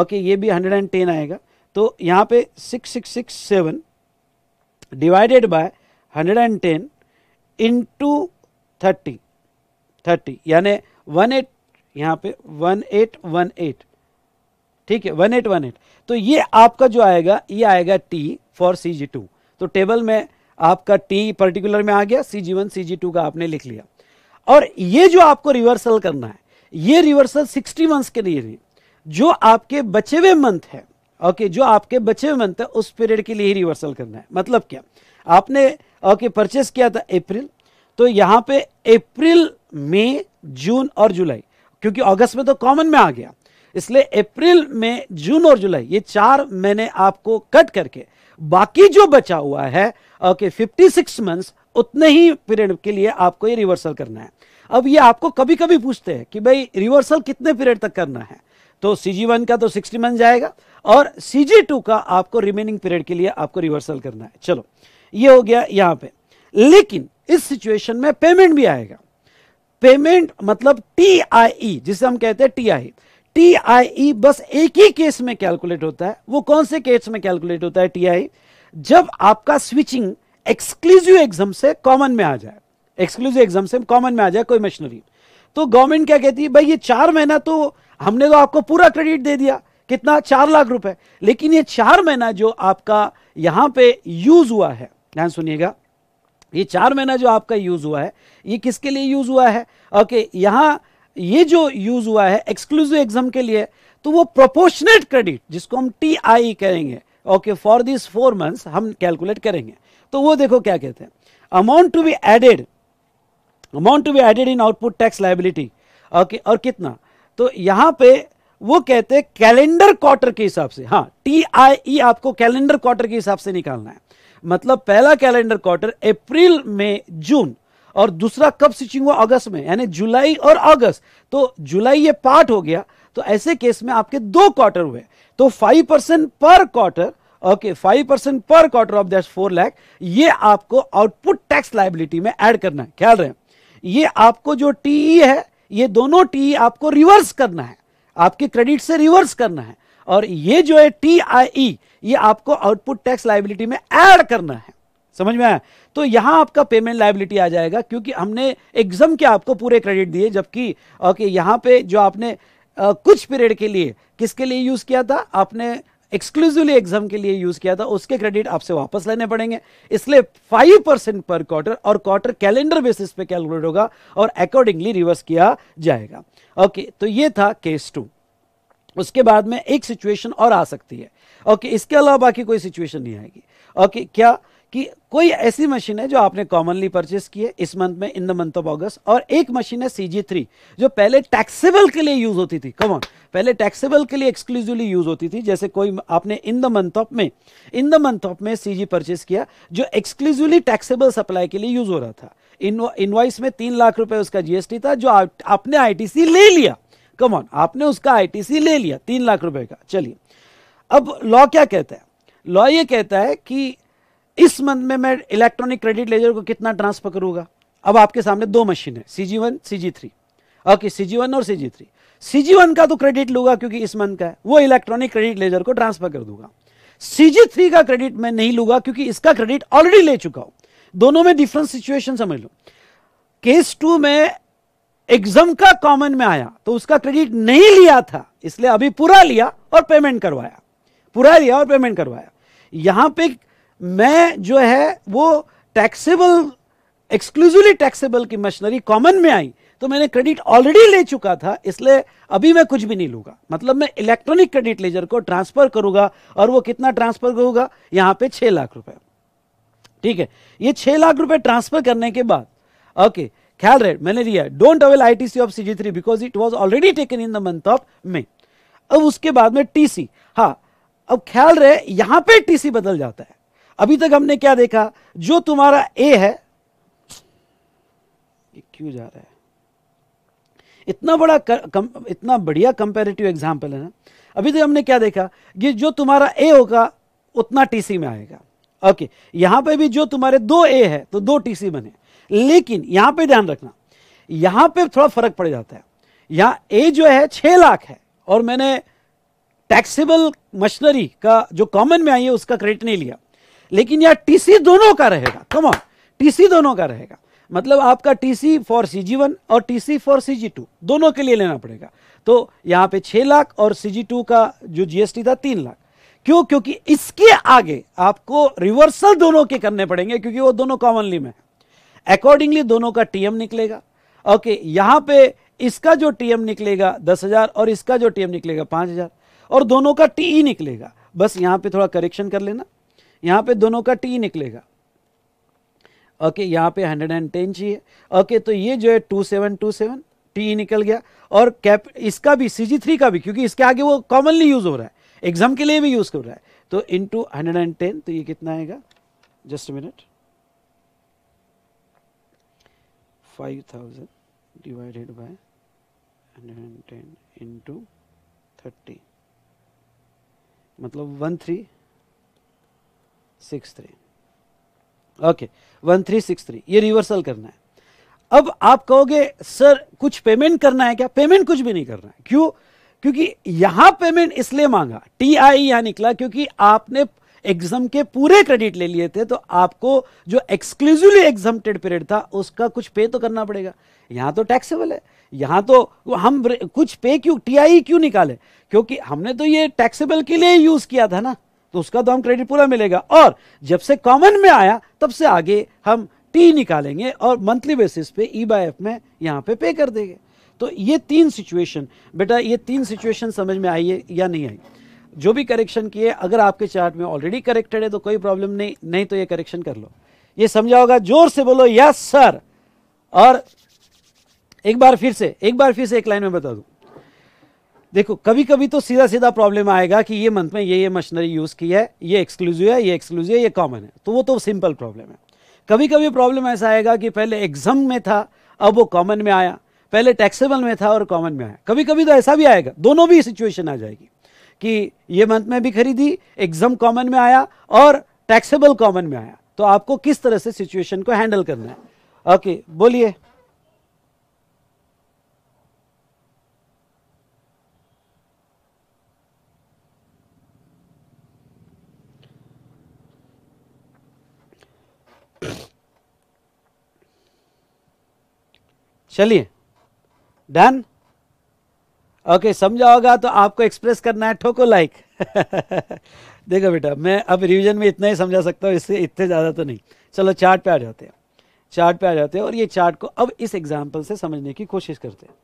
okay ये भी हंड्रेड एंड टेन आएगा तो यहां पे six six six seven divided by hundred and ten into thirty thirty यानी वन एट यहाँ पे वन एट वन एट ठीक है वन एट वन एट तो ये आपका जो आएगा ये आएगा T for C G two तो टेबल में आपका टी पर्टिकुलर में आ गया सी G one C G two का आपने लिख लिया और ये जो आपको रिवर्सल करना है ये रिवर्सल सिक्सटी मंथ्स के लिए नहीं जो आपके बचे हुए मंथ है ओके जो आपके बचे हुए मंथ है उस पीरियड के लिए ही रिवर्सल करना है मतलब क्या आपने ओके परचेस किया था अप्रैल तो यहां पे अप्रैल मई जून और जुलाई क्योंकि अगस्त में तो कॉमन में आ गया इसलिए अप्रैल मई जून और जुलाई ये चार महीने आपको कट करके बाकी जो बचा हुआ है ओके फिफ्टी सिक्स मंथ उतने ही पीरियड के लिए आपको ये रिवर्सल करना है अब ये आपको कभी कभी पूछते हैं कि भाई रिवर्सल कितने पीरियड तक करना है तो सी वन का तो सिक्सटी मंथ जाएगा और सीजी टू का आपको रिमेनिंग पीरियड के लिए आपको रिवर्सल करना है चलो ये हो गया यहां पे लेकिन इस सिचुएशन में पेमेंट भी आएगा पेमेंट मतलब टी आई e, जिसे हम कहते हैं टी आई टी आई बस एक ही केस में कैलकुलेट होता है वो कौन से केस में कैलकुलेट होता है टी आई e? जब आपका स्विचिंग एक्सक्लूसिव एग्जाम से कॉमन में आ जाए एक्सक्लूसिव एग्जाम से कॉमन में आ जाए कोई मशीनरी तो गवर्नमेंट क्या कहती है भाई ये चार महीना तो हमने तो आपको पूरा क्रेडिट दे दिया कितना चार लाख रुपए लेकिन ये चार महीना जो आपका यहां पे यूज हुआ है ध्यान सुनिएगा ये चार महीना जो आपका यूज़ हुआ है ये किसके लिए यूज़ हुआ है ओके यहाँ ये जो यूज़ हुआ है एक्सक्लूसिव एग्जाम के लिए तो वो प्रोपोर्शनेट क्रेडिट जिसको हम टी आई करेंगे okay for this four months हम कैलकुलेट करेंगे तो वो देखो क्या कहते हैं amount to be added amount to be added in output tax liability okay और कितना तो यहां पे वो कहते हैं कैलेंडर क्वार्टर के हिसाब से हाँ टी आई ई आपको कैलेंडर क्वार्टर के हिसाब से निकालना है मतलब पहला कैलेंडर क्वार्टर अप्रैल में जून और दूसरा कब स्विचिंग हुआ अगस्त में यानी जुलाई और अगस्त तो जुलाई ये पार्ट हो गया तो ऐसे केस में आपके दो क्वार्टर हुए तो five percent per quarter okay five percent per quarter of that four lakh ये आपको आउटपुट टैक्स लाइबिलिटी में ऐड करना है ख्याल रहे ये आपको जो टीई e है ये दोनों टीई e आपको रिवर्स करना है आपके क्रेडिट से रिवर्स करना है और ये जो है टी आई ई ये आपको आउटपुट टैक्स लाइबिलिटी में ऐड करना है समझ में आया तो यहां आपका पेमेंट लाइबिलिटी आ जाएगा क्योंकि हमने एग्जाम के आपको पूरे क्रेडिट दिए जबकि ओके यहां पे जो आपने आ, कुछ पीरियड के लिए किसके लिए यूज़ किया था आपने एक्सक्लूसिवली एग्जाम के लिए यूज किया था उसके क्रेडिट आपसे वापस लेने पड़ेंगे इसलिए फाइव परसेंट पर क्वार्टर और क्वार्टर कैलेंडर बेसिस पे कैलकुलेट होगा और अकॉर्डिंगली रिवर्स किया जाएगा ओके तो ये था केस टू उसके बाद में एक सिचुएशन और आ सकती है ओके इसके अलावा बाकी कोई सिचुएशन नहीं आएगी ओके क्या कि कोई ऐसी मशीन है जो आपने कॉमनली परचेस की है इस मंथ में in the month of August और एक मशीन है सी जी थ्री जो पहले टैक्सेबल के लिए यूज होती थी कमॉन पहले टैक्सेबल के लिए एक्सक्लूसिवली यूज होती थी जैसे कोई आपने इन द मंथ ऑफ में इन द मंथ ऑफ में सी जी परचेस किया जो एक्सक्लूसिवली टैक्सेबल सप्लाई के लिए यूज हो रहा था इन्वाइस में तीन लाख रुपए उसका जीएसटी था जो आप, आपने आईटीसी ले लिया कम ऑन आपने उसका आईटीसी ले लिया तीन लाख रुपए का चलिए अब लॉ क्या कहता है लॉ ये कहता है कि इस मंथ में मैं इलेक्ट्रॉनिक क्रेडिट लेजर को कितना ट्रांसफर करूंगा अब आपके सामने दो मशीन है C G one C G three okay C G one और C G three C G one का तो क्रेडिट लूंगा क्योंकि इस मंथ का है वो इलेक्ट्रॉनिक क्रेडिट लेजर को ट्रांसफर कर दूंगा सी जी थ्री का क्रेडिट मैं नहीं लूंगा क्योंकि इसका क्रेडिट ऑलरेडी ले चुका हूं दोनों में डिफरेंट सिचुएशन समझ लो केस टू में एग्जाम का कॉमन में आया तो उसका क्रेडिट नहीं लिया था इसलिए अभी पूरा लिया और पेमेंट करवाया पूरा लिया और पेमेंट करवाया यहां पे मैं जो है वो टैक्सेबल एक्सक्लूसिवली टैक्सेबल की मशीनरी कॉमन में आई तो मैंने क्रेडिट ऑलरेडी ले चुका था इसलिए अभी मैं कुछ भी नहीं लूंगा मतलब मैं इलेक्ट्रॉनिक क्रेडिट लेजर को ट्रांसफर करूंगा और वो कितना ट्रांसफर करूंगा यहां पे छह लाख रुपए ठीक है ये छह लाख रुपए ट्रांसफर करने के बाद ओके okay, ख्याल रहे Calrate, malaria. Don't avail of CG three because it was already taken in the month of May अब उसके बाद में टीसी हाँ अब ख्याल रहे यहां पे टीसी बदल जाता है अभी तक हमने क्या देखा जो तुम्हारा ए है क्यों जा रहा है इतना बड़ा कर, कम, इतना बढ़िया कंपेरेटिव एग्जाम्पल है ना अभी तक हमने क्या देखा कि जो तुम्हारा ए होगा उतना टीसी में आएगा ओके यहां पे भी जो तुम्हारे दो ए है तो दो टीसी बने लेकिन यहां पे ध्यान रखना यहां पे थोड़ा फर्क पड़ जाता है यहां ए जो है छह लाख है और मैंने टैक्सेबल मशीनरी का जो कॉमन में आई है उसका क्रेडिट नहीं लिया लेकिन यहां टीसी दोनों का रहेगा कम ऑन टीसी दोनों का रहेगा मतलब आपका TC for C G one और TC for C G two दोनों के लिए लेना पड़ेगा तो यहां पे छह लाख और सी जी टू का जो जीएसटी था तीन लाख क्यों क्योंकि इसके आगे आपको रिवर्सल दोनों के करने पड़ेंगे क्योंकि वो दोनों कॉमनली में है अकॉर्डिंगली दोनों का टीएम निकलेगा ओके यहाँ पे इसका जो टीएम निकलेगा दस हजार और इसका जो टीएम निकलेगा पांच हजार और दोनों का टीई e निकलेगा बस यहाँ पे थोड़ा करेक्शन कर लेना यहाँ पे दोनों का टी e निकलेगा ओके यहाँ पे हंड्रेड एंड टेन चाहिए ओके तो ये जो है two seven two seven T निकल गया और कैप इसका भी सी जी थ्री का भी क्योंकि इसके आगे वो कॉमनली यूज हो रहा है एग्जाम के लिए भी यूज कर रहा है तो into hundred and ten तो ये कितना आएगा just minute five thousand divided by hundred and ten into thirty मतलब one three six three okay one three six three ये रिवर्सल करना है अब आप कहोगे सर कुछ पेमेंट करना है क्या पेमेंट कुछ भी नहीं करना है क्यों क्योंकि यहां पेमेंट इसलिए मांगा टी आई यहां निकला क्योंकि आपने एग्जाम के पूरे क्रेडिट ले लिए थे तो आपको जो एक्सक्लूसिवली एग्जामेड पीरियड था उसका कुछ पे तो करना पड़ेगा यहां तो टैक्सेबल है यहां तो हम कुछ पे क्यों टीआई e क्यों निकाले क्योंकि हमने तो ये टैक्सेबल के लिए यूज किया था ना तो उसका तो हम क्रेडिट पूरा मिलेगा और जब से कॉमन में आया तब से आगे हम टी निकालेंगे और मंथली बेसिस पे ई बाई एफ में यहां पे पे कर देंगे तो ये तीन सिचुएशन बेटा ये तीन सिचुएशन समझ में आई है या नहीं आई जो भी करेक्शन किए अगर आपके चार्ट में ऑलरेडी करेक्टेड है तो कोई प्रॉब्लम नहीं नहीं तो ये करेक्शन कर लो ये समझा होगा जोर से बोलो यस सर और एक बार फिर से एक बार फिर से एक लाइन में बता दू देखो कभी कभी तो सीधा सीधा प्रॉब्लम आएगा कि ये मंथ में ये ये मशीनरी यूज़ की है ये एक्सक्लूसिव है ये एक्सक्लूसिव है ये कॉमन है तो वो तो सिंपल प्रॉब्लम है कभी कभी प्रॉब्लम ऐसा आएगा कि पहले एग्जाम में था अब वो कॉमन में आया पहले टैक्सेबल में था और कॉमन में आया कभी कभी तो ऐसा भी आएगा दोनों भी सिचुएशन आ जाएगी कि ये मंथ में भी खरीदी एग्जाम कॉमन में आया और टैक्सेबल कॉमन में आया तो आपको किस तरह से सिचुएशन को हैंडल करना है ओके बोलिए चलिए डन ओके समझा होगा तो आपको एक्सप्रेस करना है ठोको लाइक [LAUGHS] देखो बेटा मैं अब रिवीजन में इतना ही समझा सकता हूँ इससे इतने ज़्यादा तो नहीं चलो चार्ट पे आ जाते हैं चार्ट पे आ जाते हैं और ये चार्ट को अब इस एग्जाम्पल से समझने की कोशिश करते हैं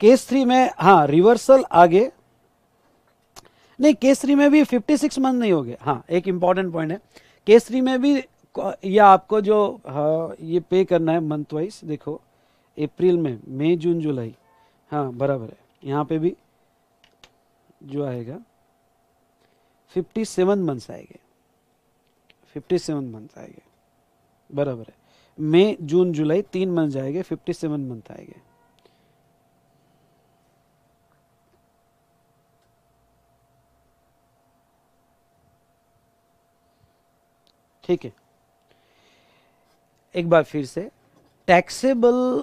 केस थ्री में हाँ रिवर्सल आगे नहीं केस थ्री में भी 56 मंथ नहीं हो गए हाँ एक इंपॉर्टेंट पॉइंट है केस थ्री में भी ये आपको जो हाँ ये पे करना है मंथ वाइज देखो अप्रैल में मई जून जुलाई हाँ बराबर है यहाँ पे भी जो आएगा फिफ्टी सेवन मंथ्स आएंगे फिफ्टी सेवन मंथ आएंगे बराबर है मई जून जुलाई तीन मंथ जाएंगे फिफ्टी सेवन मंथ आएंगे ठीक है एक बार फिर से टैक्सेबल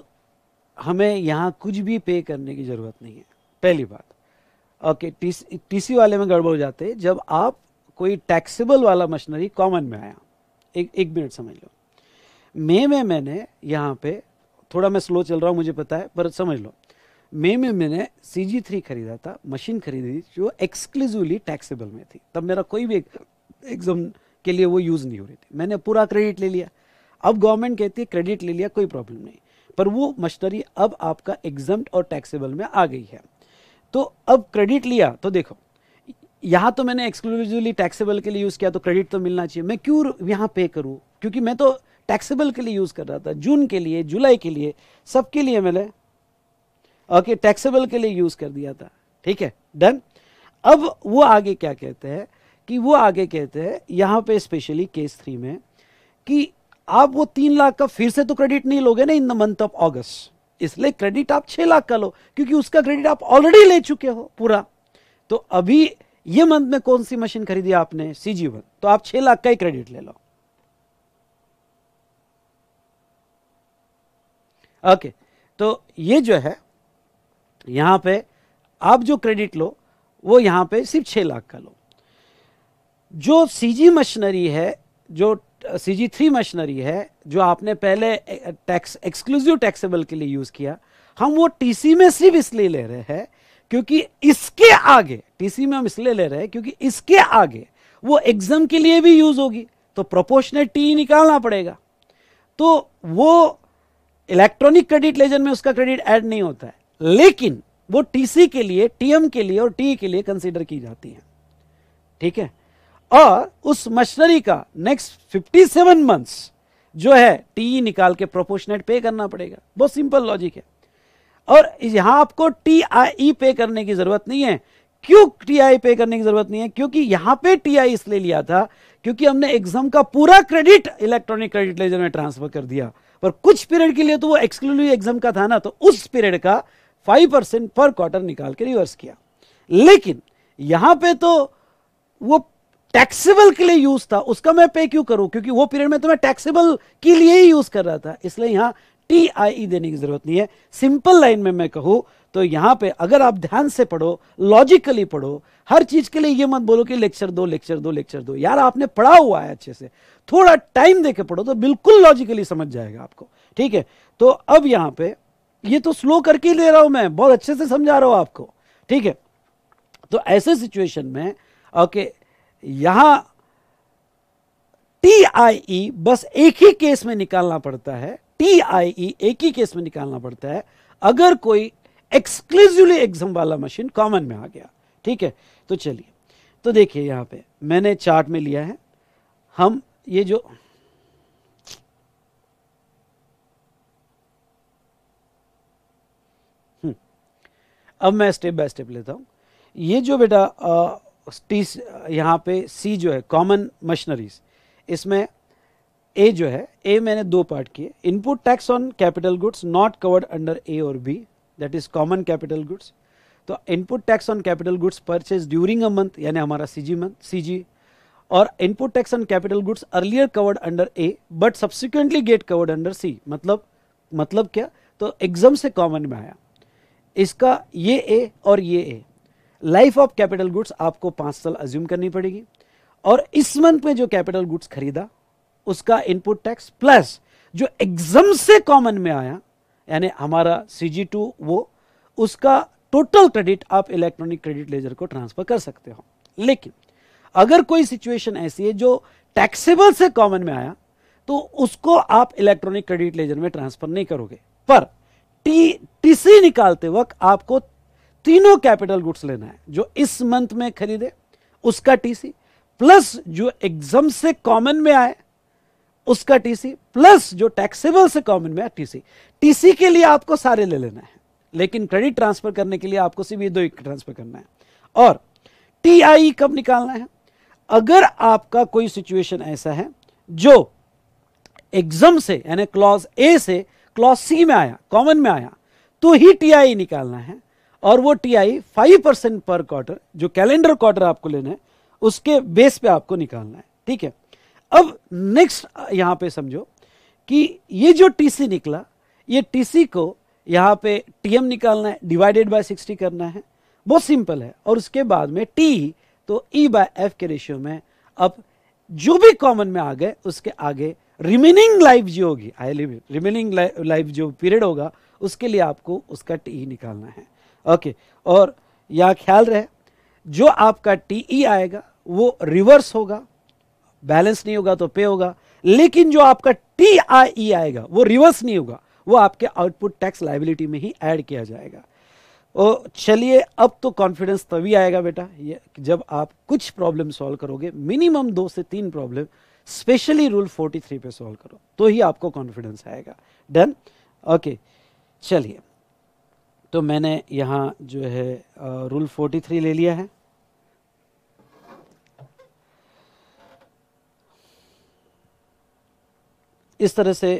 हमें यहाँ कुछ भी पे करने की ज़रूरत नहीं है पहली बात ओके टीसी वाले में गड़बड़ हो जाते जब आप कोई टैक्सेबल वाला मशीनरी कॉमन में आया एक एक मिनट समझ लो मे में मैंने यहाँ पे थोड़ा मैं स्लो चल रहा हूँ मुझे पता है पर समझ लो मे में मैंने सी जी थ्री खरीदा था मशीन खरीदी जो एक्सक्लूसिवली टैक्सेबल में थी तब मेरा कोई भी एग्जाम के लिए वो यूज़ नहीं हो रही थी मैंने पूरा क्रेडिट ले लिया अब गवर्नमेंट कहती है क्रेडिट ले लिया कोई प्रॉब्लम नहीं पर वो मशीनरी अब आपका एग्जाम और टैक्सेबल में आ गई है तो अब क्रेडिट लिया तो देखो यहाँ तो मैंने एक्सक्लूसिवली टैक्सेबल के लिए यूज़ किया तो क्रेडिट तो मिलना चाहिए मैं क्यों यहाँ पे करूँ क्योंकि मैं तो टैक्सेबल के लिए यूज़ कर रहा था जून के लिए जुलाई के लिए सबके लिए मैंने ओके टैक्सेबल के लिए यूज़ कर दिया था ठीक है डन अब वो आगे क्या कहते हैं कि वो आगे कहते हैं यहाँ पे स्पेशली केस थ्री में कि आप वो तीन लाख का फिर से तो क्रेडिट नहीं लोगे ना in the month of August इसलिए क्रेडिट आप छह लाख का लो क्योंकि उसका क्रेडिट आप ऑलरेडी ले चुके हो पूरा तो अभी ये मंथ में कौन सी मशीन खरीदी आपने सीजी वन तो आप छह लाख का ही क्रेडिट ले लो ओके तो ये जो है यहां पे आप जो क्रेडिट लो वो यहां पे सिर्फ छह लाख का लो जो सीजी मशीनरी है जो सी जी थ्री मशीनरी है जो आपने पहले टैक्स एक्सक्लूसिव टैक्सेबल के लिए यूज़ किया हम वो टीसी में सिर्फ इसलिए ले रहे हैं क्योंकि इसके आगे टीसी में हम इसलिए ले रहे हैं क्योंकि इसके आगे वो एग्जाम के लिए भी यूज़ होगी तो प्रोपोर्शनल टी e निकालना पड़ेगा तो वो इलेक्ट्रॉनिक क्रेडिट लेजर में उसका क्रेडिट ऐड नहीं होता है लेकिन वो टीसी के लिए टीएम के लिए और टी e के लिए कंसीडर की जाती है ठीक है और उस मशीनरी का नेक्स्ट 57 मंथस जो है टी e निकाल के प्रोपोर्शनेट पे करना पड़ेगा बहुत सिंपल लॉजिक है और यहां आपको टी आई पे करने की ज़रूरत नहीं है क्यों टी आई पे करने की ज़रूरत नहीं है क्योंकि यहां पे टी आई e इसलिए लिया था क्योंकि हमने एग्जाम का पूरा क्रेडिट इलेक्ट्रॉनिक क्रेडिट लेजर में ट्रांसफर कर दिया पर कुछ पीरियड के लिए तो वो एक्सक्लूसिव एग्जाम का था ना तो उस पीरियड का फाइव परसेंट पर क्वार्टर निकाल के रिवर्स किया लेकिन यहां पे तो वो टैक्सेबल के लिए यूज था उसका मैं पे क्यों करूं क्योंकि वो पीरियड में तो मैं टैक्सेबल के लिए ही यूज कर रहा था इसलिए यहां टी आई ई देने की जरूरत नहीं है सिंपल लाइन में मैं कहूं तो यहां पे अगर आप ध्यान से पढ़ो लॉजिकली पढ़ो हर चीज के लिए ये मत बोलो कि लेक्चर दो लेक्चर दो लेक्चर दो यार आपने पढ़ा हुआ है अच्छे से थोड़ा टाइम देके पढ़ो तो बिल्कुल लॉजिकली समझ जाएगा आपको ठीक है तो अब यहां पे ये तो स्लो करके ले रहा हूं मैं बहुत अच्छे से समझा रहा हूं आपको ठीक है तो ऐसे सिचुएशन में ओके okay, यहां टी आई ई e बस एक ही केस में निकालना पड़ता है टी आई ई एक ही केस में निकालना पड़ता है अगर कोई एक्सक्लूसिवली एग्जाम वाला मशीन कॉमन में आ गया ठीक है तो चलिए तो देखिए यहां पे मैंने चार्ट में लिया है हम ये जो हम्म, अब मैं स्टेप बाय स्टेप लेता हूं ये जो बेटा टी यहाँ पे सी जो है कॉमन मशीनरीज इसमें ए जो है ए मैंने दो पार्ट किए input tax on capital goods not covered under A और B that is common capital goods तो input tax on capital goods purchase during a month यानी हमारा सीजी मंथ सीजी और input tax on capital goods earlier covered under A but subsequently get covered under C मतलब मतलब क्या तो एग्जाम से कॉमन में आया इसका ये ए और ये A life of capital goods आपको पांच साल अज्यूम करनी पड़ेगी और इस मंथ में जो कैपिटल गुड्स खरीदा उसका इनपुट टैक्स प्लस जो एग्जाम से कॉमन में आया यानी हमारा सी टू वो उसका टोटल क्रेडिट आप इलेक्ट्रॉनिक क्रेडिट लेजर को ट्रांसफर कर सकते हो लेकिन अगर कोई सिचुएशन ऐसी है जो टैक्सेबल से कॉमन में आया तो उसको आप इलेक्ट्रॉनिक क्रेडिट लेजर में ट्रांसफर नहीं करोगे पर टी टीसी निकालते वक्त आपको तीनों कैपिटल गुड्स लेना है जो इस मंथ में खरीदे उसका टीसी प्लस जो एग्जाम से कॉमन में आए उसका टीसी प्लस जो टैक्सेबल से कॉमन में आए टीसी टीसी के लिए आपको सारे ले लेना है लेकिन क्रेडिट ट्रांसफर करने के लिए आपको सिर्फ ये दो ट्रांसफर करना है और टीआई e कब निकालना है अगर आपका कोई सिचुएशन ऐसा है जो एग्जाम से यानी क्लॉज ए से क्लॉज सी में आया कॉमन में आया तो ही टीआई e निकालना है और वो T I five percent per quarter जो कैलेंडर क्वार्टर आपको लेना है उसके बेस पे आपको निकालना है ठीक है अब नेक्स्ट यहां पे समझो कि ये जो टीसी निकला ये टीसी को यहाँ पे टीएम निकालना है डिवाइडेड बाय सिक्सटी करना है बहुत सिंपल है और उसके बाद में टी तो ई बाय एफ के रेशियो में अब जो भी कॉमन में आ गए उसके आगे रिमेनिंग लाइफ जो होगी आई लिव रिमेनिंग लाइफ जो पीरियड होगा उसके लिए आपको उसका टी e निकालना है ओके और यहाँ ख्याल रहे जो आपका टी e आएगा वो रिवर्स होगा बैलेंस नहीं होगा तो पे होगा लेकिन जो आपका टी आई e आएगा वो रिवर्स नहीं होगा वो आपके आउटपुट टैक्स लाइबिलिटी में ही ऐड किया जाएगा चलिए अब तो कॉन्फिडेंस तभी आएगा बेटा ये जब आप कुछ प्रॉब्लम सॉल्व करोगे मिनिमम दो से तीन प्रॉब्लम स्पेशली रूल 43 पे सॉल्व करो तो ही आपको कॉन्फिडेंस आएगा डन ओके चलिए तो मैंने यहाँ जो है रूल 43 ले लिया है इस तरह से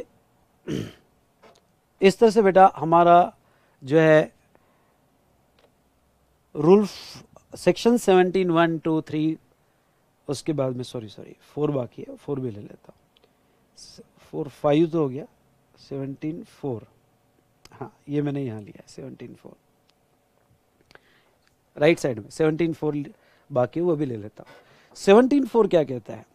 इस तरह से बेटा हमारा जो है rule section 17 one two three उसके बाद में सॉरी सॉरी फोर बाकी है फोर भी ले लेता हूँ फोर फाइव तो हो गया सेवनटीन फोर हाँ ये मैंने यहाँ लिया है सेवनटीन फोर राइट साइड में सेवनटीन फोर बाकी वो भी ले लेता हूँ सेवनटीन फोर क्या कहता है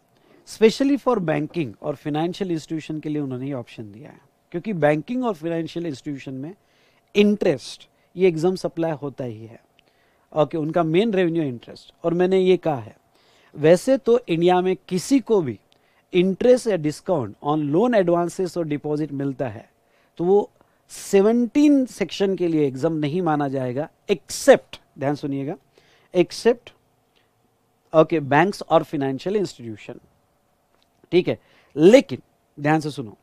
स्पेशली फॉर बैंकिंग और फिनेंशियल इंस्टीट्यूशन के लिए उन्होंने ये ऑप्शन दिया है क्योंकि बैंकिंग और फिनेंशियल इंस्टीट्यूशन में इंटरेस्ट ये एग्जाम सप्लाई होता ही है ओके okay, उनका मेन रेवेन्यू इंटरेस्ट और मैंने ये कहा है वैसे तो इंडिया में किसी को भी इंटरेस्ट या डिस्काउंट ऑन लोन एडवांसेस और डिपॉजिट मिलता है तो वो 17 सेक्शन के लिए एग्जाम नहीं माना जाएगा एक्सेप्ट ध्यान सुनिएगा एक्सेप्ट ओके बैंक्स और फिनेंशियल इंस्टीट्यूशन ठीक है लेकिन ध्यान से सुनो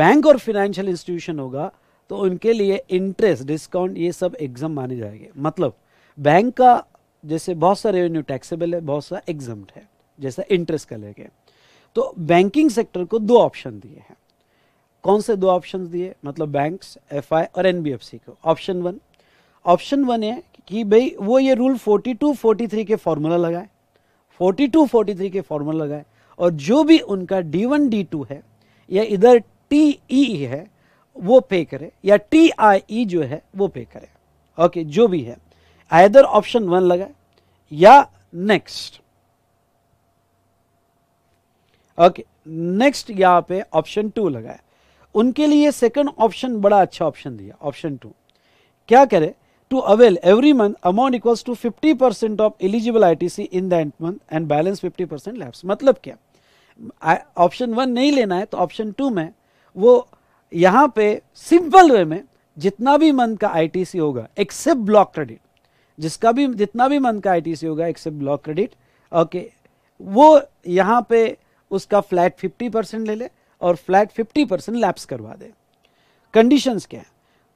बैंक और फिनेंशियल इंस्टीट्यूशन होगा तो उनके लिए इंटरेस्ट डिस्काउंट ये सब एग्जाम माने जाएंगे मतलब बैंक का जैसे बहुत सा रेवेन्यू टैक्सेबल है बहुत सा एग्जाम है जैसा इंटरेस्ट का लेके तो बैंकिंग सेक्टर को दो ऑप्शन दिए हैं कौन से दो ऑप्शन दिए मतलब बैंक्स एफआई और एनबीएफसी को ऑप्शन वन ऑप्शन वन है कि भाई वो ये रूल 42 43 के फॉर्मूला लगाए 42 43 के फॉर्मूला लगाए और जो भी उनका डी वन डी टू है या इधर टी ई e है वो पे करे या टी आई ई जो है वो पे करे ओके जो भी है आधर ऑप्शन वन लगाए या नेक्स्ट ओके नेक्स्ट यहां पे ऑप्शन टू लगाए उनके लिए सेकंड ऑप्शन बड़ा अच्छा ऑप्शन दिया ऑप्शन टू क्या करे to avail every month amount equals to 50 percent of eligible ITC in that month and balance 50 percent मतलब क्या ऑप्शन वन नहीं लेना है तो ऑप्शन टू में वो यहाँ पे सिंपल वे में जितना भी मंथ का आईटीसी होगा एक्सेप्ट ब्लॉक क्रेडिट जिसका भी जितना भी मंथ का आईटीसी होगा एक्सेप्ट ब्लॉक क्रेडिट ओके वो यहाँ पे उसका फ्लैट 50 परसेंट ले ले और फ्लैग 50 परसेंट लैप्स करवा दे कंडीशन क्या है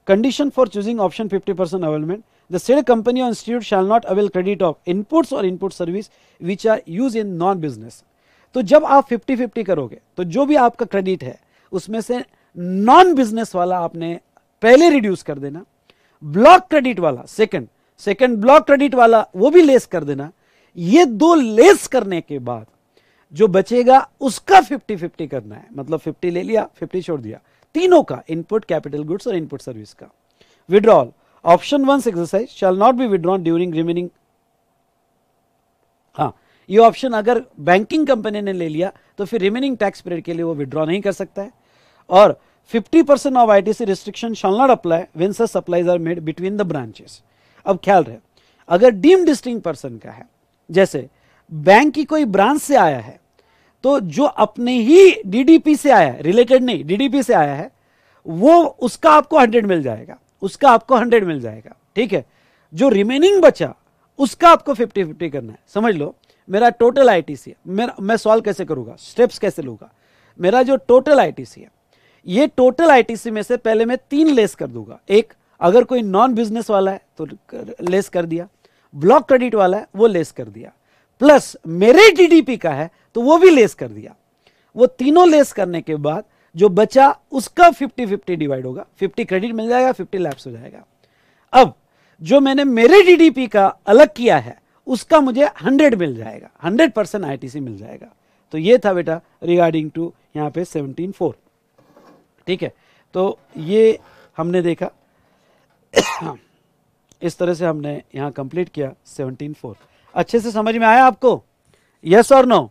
condition for choosing option 50 percent availment the said company और institute shall not avail credit of inputs और input service which are use in non business तो जब आप 50 50 करोगे तो जो भी आपका क्रेडिट है उसमें से नॉन बिजनेस वाला आपने पहले रिड्यूस कर देना ब्लॉक क्रेडिट वाला सेकंड सेकंड ब्लॉक क्रेडिट वाला वो भी लेस कर देना ये दो लेस करने के बाद जो बचेगा उसका फिफ्टी फिफ्टी करना है मतलब फिफ्टी ले लिया फिफ्टी छोड़ दिया तीनों का इनपुट कैपिटल गुड्स और इनपुट सर्विस का withdrawal option one exercise shall not be withdrawn during remaining हाँ ये ऑप्शन अगर बैंकिंग कंपनी ने ले लिया तो फिर रिमेनिंग टैक्स पीरियड के लिए वो विड्रॉ नहीं कर सकता है और 50% percent of ITC restriction shall not apply when sir supplies are made between the branches अब ख्याल रहे अगर डीम डिस्टिंग पर्सन का है जैसे बैंक की कोई ब्रांच से आया है तो जो अपने ही डीडीपी से आया है रिलेटेड नहीं डीडीपी से आया है वो उसका आपको हंड्रेड मिल जाएगा उसका आपको हंड्रेड मिल जाएगा ठीक है जो रिमेनिंग बचा उसका आपको फिफ्टी फिफ्टी करना है समझ लो मेरा टोटल आईटीसी है मेरा मैं सॉल्व कैसे करूंगा स्टेप्स कैसे लूंगा मेरा जो टोटल आईटीसी है ये टोटल आईटीसी में से पहले मैं तीन लेस कर दूंगा एक अगर कोई नॉन बिजनेस वाला है तो लेस कर दिया ब्लॉक क्रेडिट वाला है वो लेस कर दिया प्लस मेरे जीडीपी का है तो वो भी लेस कर दिया वो तीनों लेस करने के बाद जो बचा उसका 50 50 डिवाइड होगा 50 क्रेडिट मिल जाएगा 50 लैप्स हो जाएगा अब जो मैंने मेरे डीडीपी का अलग किया है उसका मुझे 100 मिल जाएगा 100 परसेंट आई मिल जाएगा तो ये था बेटा रिगार्डिंग टू यहाँ पे 17.4 ठीक है तो ये हमने देखा [COUGHS] इस तरह से हमने यहाँ कंप्लीट किया 17.4 अच्छे से समझ में आया आपको यस और नो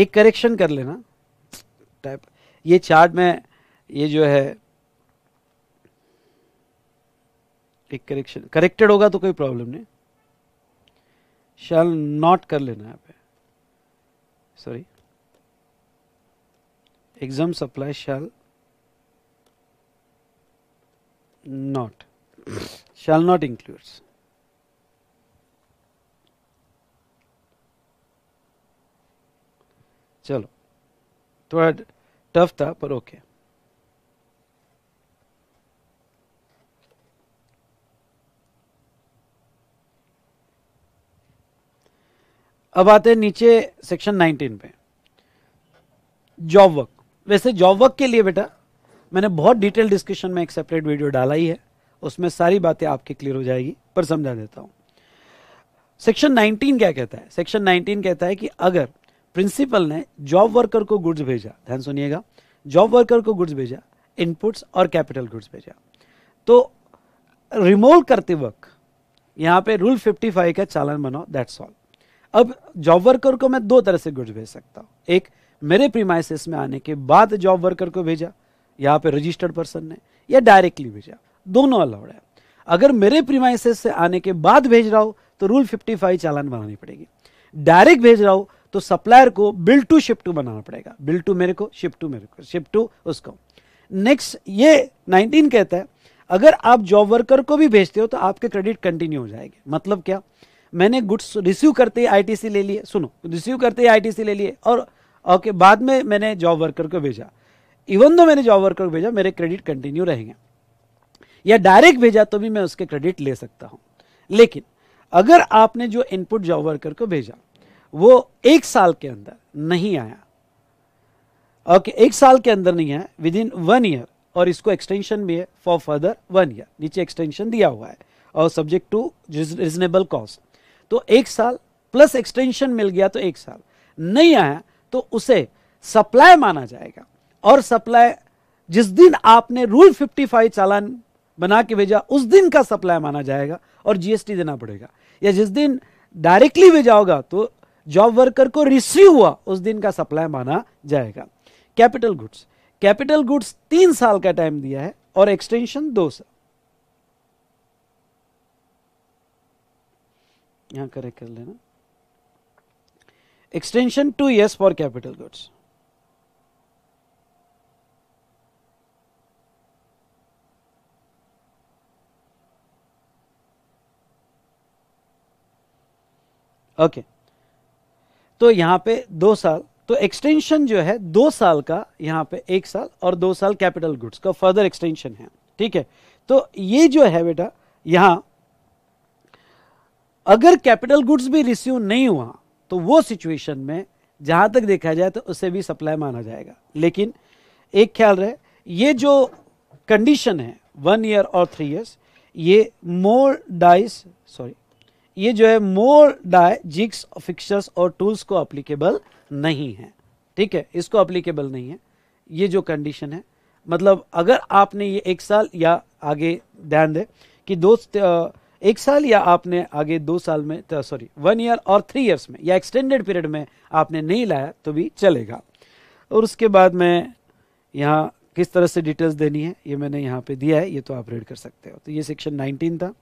एक करेक्शन कर लेना टाइप ये चार्ट में ये जो है एक करेक्शन करेक्टेड होगा तो कोई प्रॉब्लम नहीं शैल नॉट कर लेना यहाँ पे sorry exempt supply shall not shall not includes चलो थोड़ा टफ था पर ओके अब आते हैं नीचे सेक्शन 19 पे जॉब वर्क वैसे जॉब वर्क के लिए बेटा मैंने बहुत डिटेल डिस्कशन में एक सेपरेट वीडियो डाला ही है उसमें सारी बातें आपकी क्लियर हो जाएगी पर समझा देता हूं सेक्शन 19 क्या कहता है सेक्शन 19 कहता है कि अगर प्रिंसिपल ने जॉब वर्कर को गुड्स भेजा ध्यान सुनिएगा जॉब वर्कर को गुड्स भेजा इनपुट्स और कैपिटल गुड्स भेजा तो रिमोल करते वक्त यहाँ पे रूल 55 का चालन बनाओ दैट्स ऑल अब जॉब वर्कर को मैं दो तरह से गुड्स भेज सकता हूँ एक मेरे प्रीमाइसिस में आने के बाद जॉब वर्कर को भेजा यहाँ पे रजिस्टर्ड पर्सन ने या डायरेक्टली भेजा दोनों अलाउड है अगर मेरे प्रीमाइसिस से आने के बाद भेज रहा हूँ तो रूल 55 चालान बनानी पड़ेगी डायरेक्ट भेज रहा हूँ तो सप्लायर को बिल टू शिप टू बनाना पड़ेगा बिल टू मेरे को शिप टू मेरे को शिप टू उसको नेक्स्ट ये 19 कहता है अगर आप जॉब वर्कर को भी भेजते हो तो आपके क्रेडिट कंटिन्यू हो जाएंगे मतलब क्या मैंने गुड्स रिसीव करते ही आईटीसी ले लिए सुनो रिसीव करते ही आईटीसी ले लिए और ओके बाद में मैंने जॉब वर्कर को भेजा इवन दो मैंने जॉब वर्कर को भेजा मेरे क्रेडिट कंटिन्यू रहेंगे या डायरेक्ट भेजा तो भी मैं उसके क्रेडिट ले सकता हूं लेकिन अगर आपने जो इनपुट जॉब वर्कर को भेजा वो एक साल के अंदर नहीं आया ओके okay, एक साल के अंदर नहीं आया विद इन वन ईयर और इसको एक्सटेंशन भी है फॉर फर्दर वन ईयर नीचे एक्सटेंशन दिया हुआ है और सब्जेक्ट टू रिजनेबल कॉस्ट तो एक साल प्लस एक्सटेंशन मिल गया तो एक साल नहीं आया तो उसे सप्लाई माना जाएगा और सप्लाई जिस दिन आपने रूल 55 चालान बना के भेजा उस दिन का सप्लाई माना जाएगा और जीएसटी देना पड़ेगा या जिस दिन डायरेक्टली भेजा होगा तो जॉब वर्कर को रिसीव हुआ उस दिन का सप्लाई माना जाएगा कैपिटल गुड्स कैपिटल गुड्स तीन साल का टाइम दिया है और एक्सटेंशन दो साल यहां करेक्ट कर लेना extension two years for capital goods okay तो यहाँ पे दो साल तो एक्सटेंशन जो है दो साल का यहाँ पे एक साल और दो साल कैपिटल गुड्स का फर्दर एक्सटेंशन है ठीक है तो ये जो है बेटा यहाँ अगर कैपिटल गुड्स भी रिसीव नहीं हुआ तो वो सिचुएशन में जहां तक देखा जाए तो उसे भी सप्लाई माना जाएगा लेकिन एक ख्याल रहे ये जो कंडीशन है वन ईयर और थ्री इयर्स ये मोर डाइस सॉरी ये जो है मोर डाय जिक्स फिक्सर्स और टूल्स को अप्लीकेबल नहीं है ठीक है इसको अप्लीकेबल नहीं है ये जो कंडीशन है मतलब अगर आपने ये एक साल या आगे ध्यान दें कि दो एक साल या आपने आगे दो साल में सॉरी वन ईयर और थ्री इयर्स में या एक्सटेंडेड पीरियड में आपने नहीं लाया तो भी चलेगा और उसके बाद में यहाँ किस तरह से डिटेल्स देनी है ये मैंने यहाँ पे दिया है ये तो आप रीड कर सकते हो तो ये सेक्शन 19 था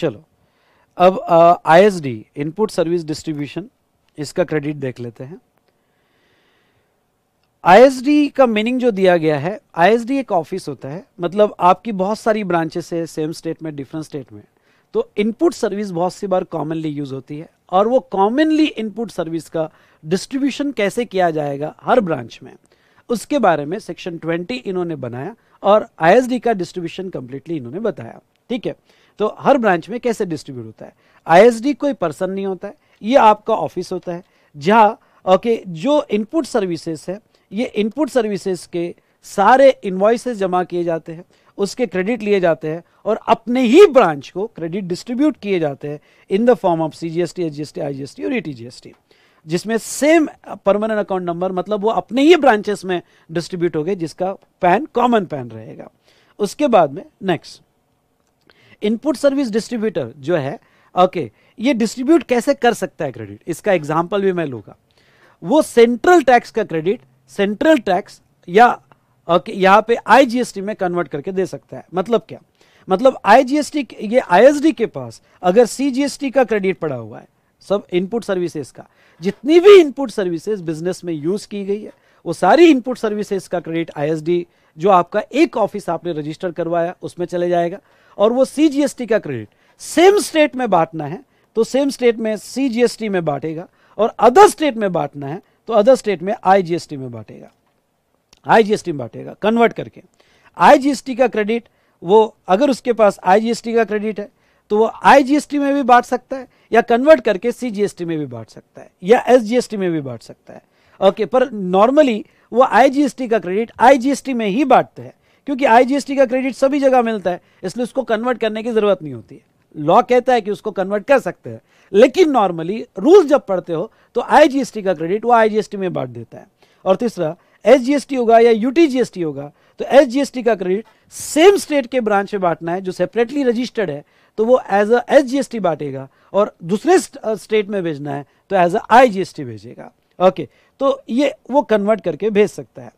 चलो अब I S D input service distribution इसका क्रेडिट देख लेते हैं आईएसडी का मीनिंग जो दिया गया है आईएसडी एक ऑफिस होता है मतलब आपकी बहुत सारी ब्रांचेस है सेम स्टेट में डिफरेंट स्टेट में तो इनपुट सर्विस बहुत सी बार कॉमनली यूज होती है और वो कॉमनली इनपुट सर्विस का डिस्ट्रीब्यूशन कैसे किया जाएगा हर ब्रांच में उसके बारे में सेक्शन 20 इन्होंने बनाया और आईएसडी का डिस्ट्रीब्यूशन कंप्लीटली इन्होंने बताया ठीक है तो हर ब्रांच में कैसे डिस्ट्रीब्यूट होता है आईएसडी कोई पर्सन नहीं होता है ये आपका ऑफिस होता है जहाँ ओके जो इनपुट सर्विसेज है ये इनपुट सर्विसेज के सारे इन्वॉइसेस जमा किए जाते हैं उसके क्रेडिट लिए जाते हैं और अपने ही ब्रांच को क्रेडिट डिस्ट्रीब्यूट किए जाते हैं in the form of C G S T S G S T I G S T और E T G S T जिसमें सेम परमानेंट अकाउंट नंबर मतलब वो अपने ही ब्रांचेस में डिस्ट्रीब्यूट हो गए जिसका पैन कॉमन पैन रहेगा उसके बाद में नेक्स्ट इनपुट सर्विस डिस्ट्रीब्यूटर जो है ओके okay, ये डिस्ट्रीब्यूट कैसे कर सकता है क्रेडिट इसका एग्जाम्पल भी मैं लूंगा वो सेंट्रल टैक्स का क्रेडिट सेंट्रल टैक्स या ओके okay, यहाँ पे आईजीएसटी में कन्वर्ट करके दे सकता है मतलब क्या मतलब आईजीएसटी ये आईएसडी के पास अगर सीजीएसटी का क्रेडिट पड़ा हुआ है सब इनपुट सर्विसेज का जितनी भी इनपुट सर्विसेज बिजनेस में यूज की गई है वो सारी इनपुट सर्विसेज का क्रेडिट आईएसडी जो आपका एक ऑफिस आपने रजिस्टर करवाया उसमें चले जाएगा और वो सीजीएसटी का क्रेडिट सेम स्टेट में बांटना है तो सेम स्टेट में सीजीएसटी में बांटेगा और अदर स्टेट में बांटना है तो अदर स्टेट में आईजीएसटी में बांटेगा आईजीएसटी में बांटेगा कन्वर्ट करके आईजीएसटी का क्रेडिट वो अगर उसके पास आईजीएसटी का क्रेडिट है तो वो आईजीएसटी में भी बांट सकता है या कन्वर्ट करके सीजीएसटी में भी बांट सकता है या एसजीएसटी में भी बांट सकता है ओके पर नॉर्मली वो आईजीएसटी का क्रेडिट आईजीएसटी में ही बांटते हैं क्योंकि आईजीएसटी का क्रेडिट सभी जगह मिलता है इसलिए उसको कन्वर्ट करने की जरूरत नहीं होती है लॉ कहता है कि उसको कन्वर्ट कर सकते हैं लेकिन नॉर्मली रूल जब पढ़ते हो तो आईजीएसटी का क्रेडिट वो आईजीएसटी में बांट देता है और तीसरा एसजीएसटी होगा या यूटीजीएसटी होगा तो एसजीएसटी का क्रेडिट सेम स्टेट के ब्रांच में बांटना है जो सेपरेटली रजिस्टर्ड है तो वो एज अ एसजीएसटी बांटेगा और दूसरे स्टेट में भेजना है तो एज अ आईजीएसटी भेजेगा ओके तो ये वो कन्वर्ट करके भेज सकता है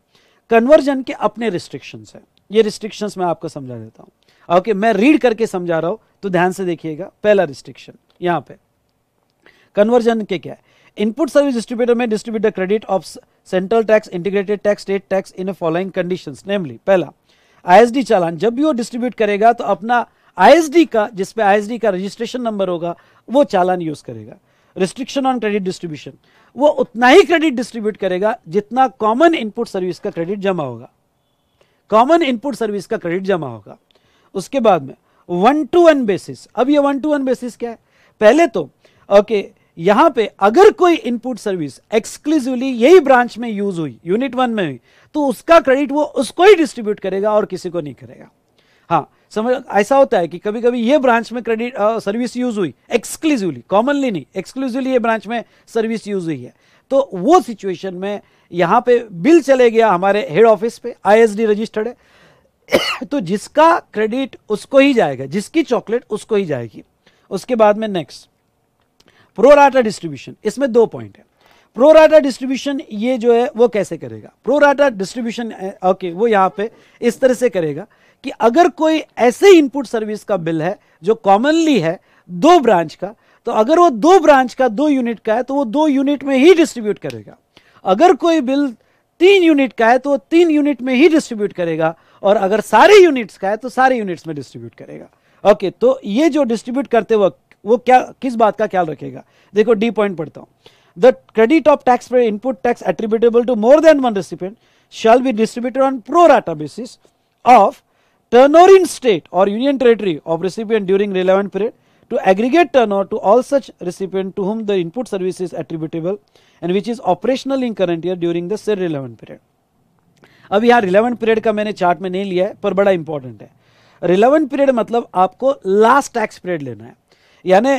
कन्वर्जन के अपने रिस्ट्रिक्शंस हैं ये रिस्ट्रिक्शन मैं आपको समझा देता हूं ओके okay, मैं रीड करके समझा रहा हूं तो ध्यान से देखिएगा पहला रिस्ट्रिक्शन यहां पे कन्वर्जन के क्या है इनपुट सर्विस डिस्ट्रीब्यूटर में distributor credit of central tax integrated tax state tax in following condition namely पहला आईएसडी चालान जब भी वो डिस्ट्रीब्यूट करेगा तो अपना आईएसडी का जिसपे आईएसडी का रजिस्ट्रेशन नंबर होगा वो चालान यूज करेगा रिस्ट्रिक्शन ऑन क्रेडिट डिस्ट्रीब्यूशन वो उतना ही क्रेडिट डिस्ट्रीब्यूट करेगा जितना कॉमन इनपुट सर्विस का क्रेडिट जमा होगा कॉमन इनपुट सर्विस का क्रेडिट जमा होगा उसके बाद में वन टू वन बेसिस अब ये वन टू वन बेसिस क्या है पहले तो ओके okay, यहाँ पे अगर कोई इनपुट सर्विस एक्सक्लूसिवली यही ब्रांच में यूज हुई यूनिट वन में हुई तो उसका क्रेडिट वो उसको ही डिस्ट्रीब्यूट करेगा और किसी को नहीं करेगा हाँ समझ ऐसा होता है कि कभी कभी ये ब्रांच में क्रेडिट सर्विस यूज हुई एक्सक्लूसिवली कॉमनली नहीं एक्सक्लूसिवली ये ब्रांच में सर्विस यूज हुई है तो वो सिचुएशन में यहाँ पे बिल चले गया हमारे हेड ऑफिस पे आईएसडी रजिस्टर्ड है [COUGHS] तो जिसका क्रेडिट उसको ही जाएगा जिसकी चॉकलेट उसको ही जाएगी उसके बाद में नेक्स्ट प्रोराटा डिस्ट्रीब्यूशन इसमें दो पॉइंट है प्रोराटा डिस्ट्रीब्यूशन ये जो है वो कैसे करेगा प्रोराटा डिस्ट्रीब्यूशन ओके वो यहाँ पे इस तरह से करेगा कि अगर कोई ऐसे इनपुट सर्विस का बिल है जो कॉमनली है दो ब्रांच का तो अगर वो दो ब्रांच का दो यूनिट का है तो वो दो यूनिट में ही डिस्ट्रीब्यूट करेगा अगर कोई बिल तीन यूनिट का है तो वो तीन यूनिट में ही डिस्ट्रीब्यूट करेगा और अगर सारे यूनिट्स का है तो सारे यूनिट्स में डिस्ट्रीब्यूट करेगा ओके तो ये जो डिस्ट्रीब्यूट करते वक्त वो क्या किस बात का ख्याल रखेगा देखो डी पॉइंट पढ़ता हूं the credit of tax pay input tax attributable to more than one recipient shall be distributed on pro basis of turn turnover in state और union territory of recipient during relevant period to aggregate turnover to all such recipient to whom the input service is attributable and which is operational in current year during the said relevant period. अब यहाँ relevant period का मैंने chart में नहीं लिया है पर बड़ा important है relevant period मतलब आपको last tax period लेना है यानी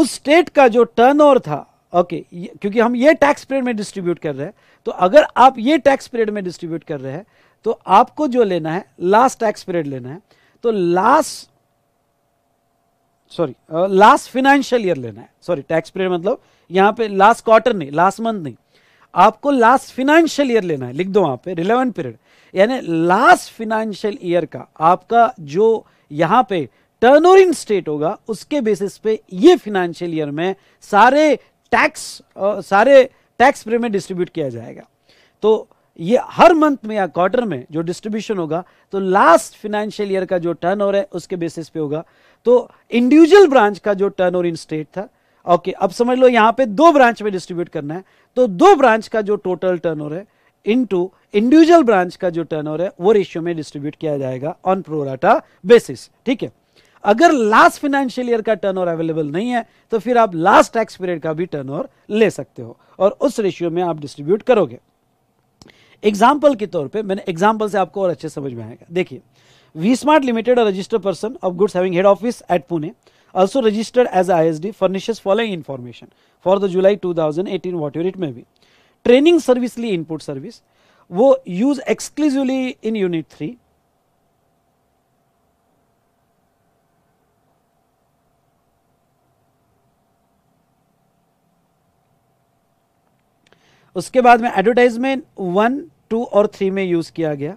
उस state का जो turnover था ओके okay, क्योंकि हम ये टैक्स पीरियड में डिस्ट्रीब्यूट कर रहे हैं तो अगर आप ये टैक्स पीरियड में डिस्ट्रीब्यूट कर रहे हैं तो आपको जो लेना है लास्ट टैक्स पीरियड लेना है तो last sorry last financial year लेना है सॉरी टैक्स पीरियड मतलब यहां पे लास्ट क्वार्टर नहीं लास्ट मंथ नहीं आपको लास्ट फिनेंशियल ईयर लेना है लिख दो वहां पे रिलेवेंट पीरियड यानी लास्ट फिनेंशियल ईयर का आपका जो यहां पे टर्नओवर इन स्टेट होगा उसके बेसिस पे ये फिनेंशियल ईयर में सारे टैक्स सारे टैक्स पे में डिस्ट्रीब्यूट किया जाएगा तो ये हर मंथ में या क्वार्टर में जो डिस्ट्रीब्यूशन होगा तो लास्ट फिनेंशियल ईयर का जो टर्न ओवर है उसके बेसिस पे होगा तो इंडिविजुअल ब्रांच का जो टर्न ओवर इन स्टेट था ओके अब समझ लो यहां पे दो ब्रांच में डिस्ट्रीब्यूट करना है तो दो ब्रांच का जो टोटल टर्न ओवर है इनटू इंडिविजुअल ब्रांच का जो टर्न है वो रेशियो में डिस्ट्रीब्यूट किया जाएगा ऑन प्रोराटा बेसिस ठीक है अगर लास्ट फाइनेंशियल ईयर का टर्नओवर अवेलेबल नहीं है तो फिर आप लास्ट टैक्स पीरियड का भी टर्नओवर ले सकते हो और उस रेशियो में आप डिस्ट्रीब्यूट करोगे एग्जाम्पल के तौर पे मैंने एग्जाम्पल से आपको और अच्छे समझ में आएगा देखिए V-Smart Limited, a registered person of goods having head office at Pune, also registered as ISD, furnishes following information for the July 2018, whatever it may be. Training service Lee input service, वो use exclusively in Unit 3. उसके बाद में एडवर्टाइजमेंट वन टू और थ्री में यूज़ किया गया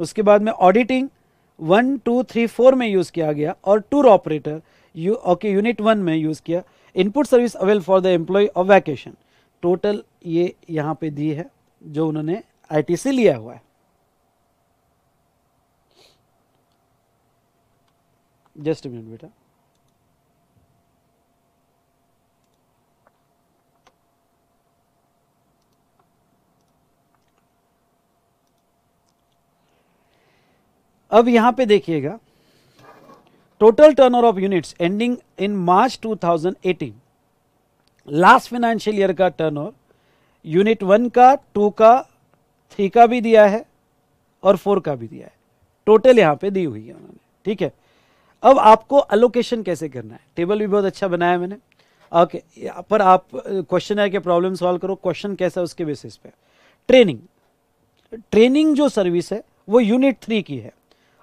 उसके बाद में auditing one two three four में यूज़ किया गया और tour operator you okay unit one में यूज़ किया input service avail for the employ of vacation total ये यहां पे दी है जो उन्होंने आईटीसी लिया हुआ है जस्ट मिनट बेटा अब यहां पे देखिएगा total turnover of units ending in March 2018 last financial year का टर्नओवर यूनिट वन का टू का थ्री का भी दिया है और फोर का भी दिया है टोटल यहां पे दी हुई है उन्होंने ठीक है अब आपको अलोकेशन कैसे करना है टेबल भी बहुत अच्छा बनाया मैंने ओके पर आप uh, क्वेश्चन है कि प्रॉब्लम सॉल्व करो क्वेश्चन कैसा उसके बेसिस पे ट्रेनिंग ट्रेनिंग जो सर्विस है वो यूनिट थ्री की है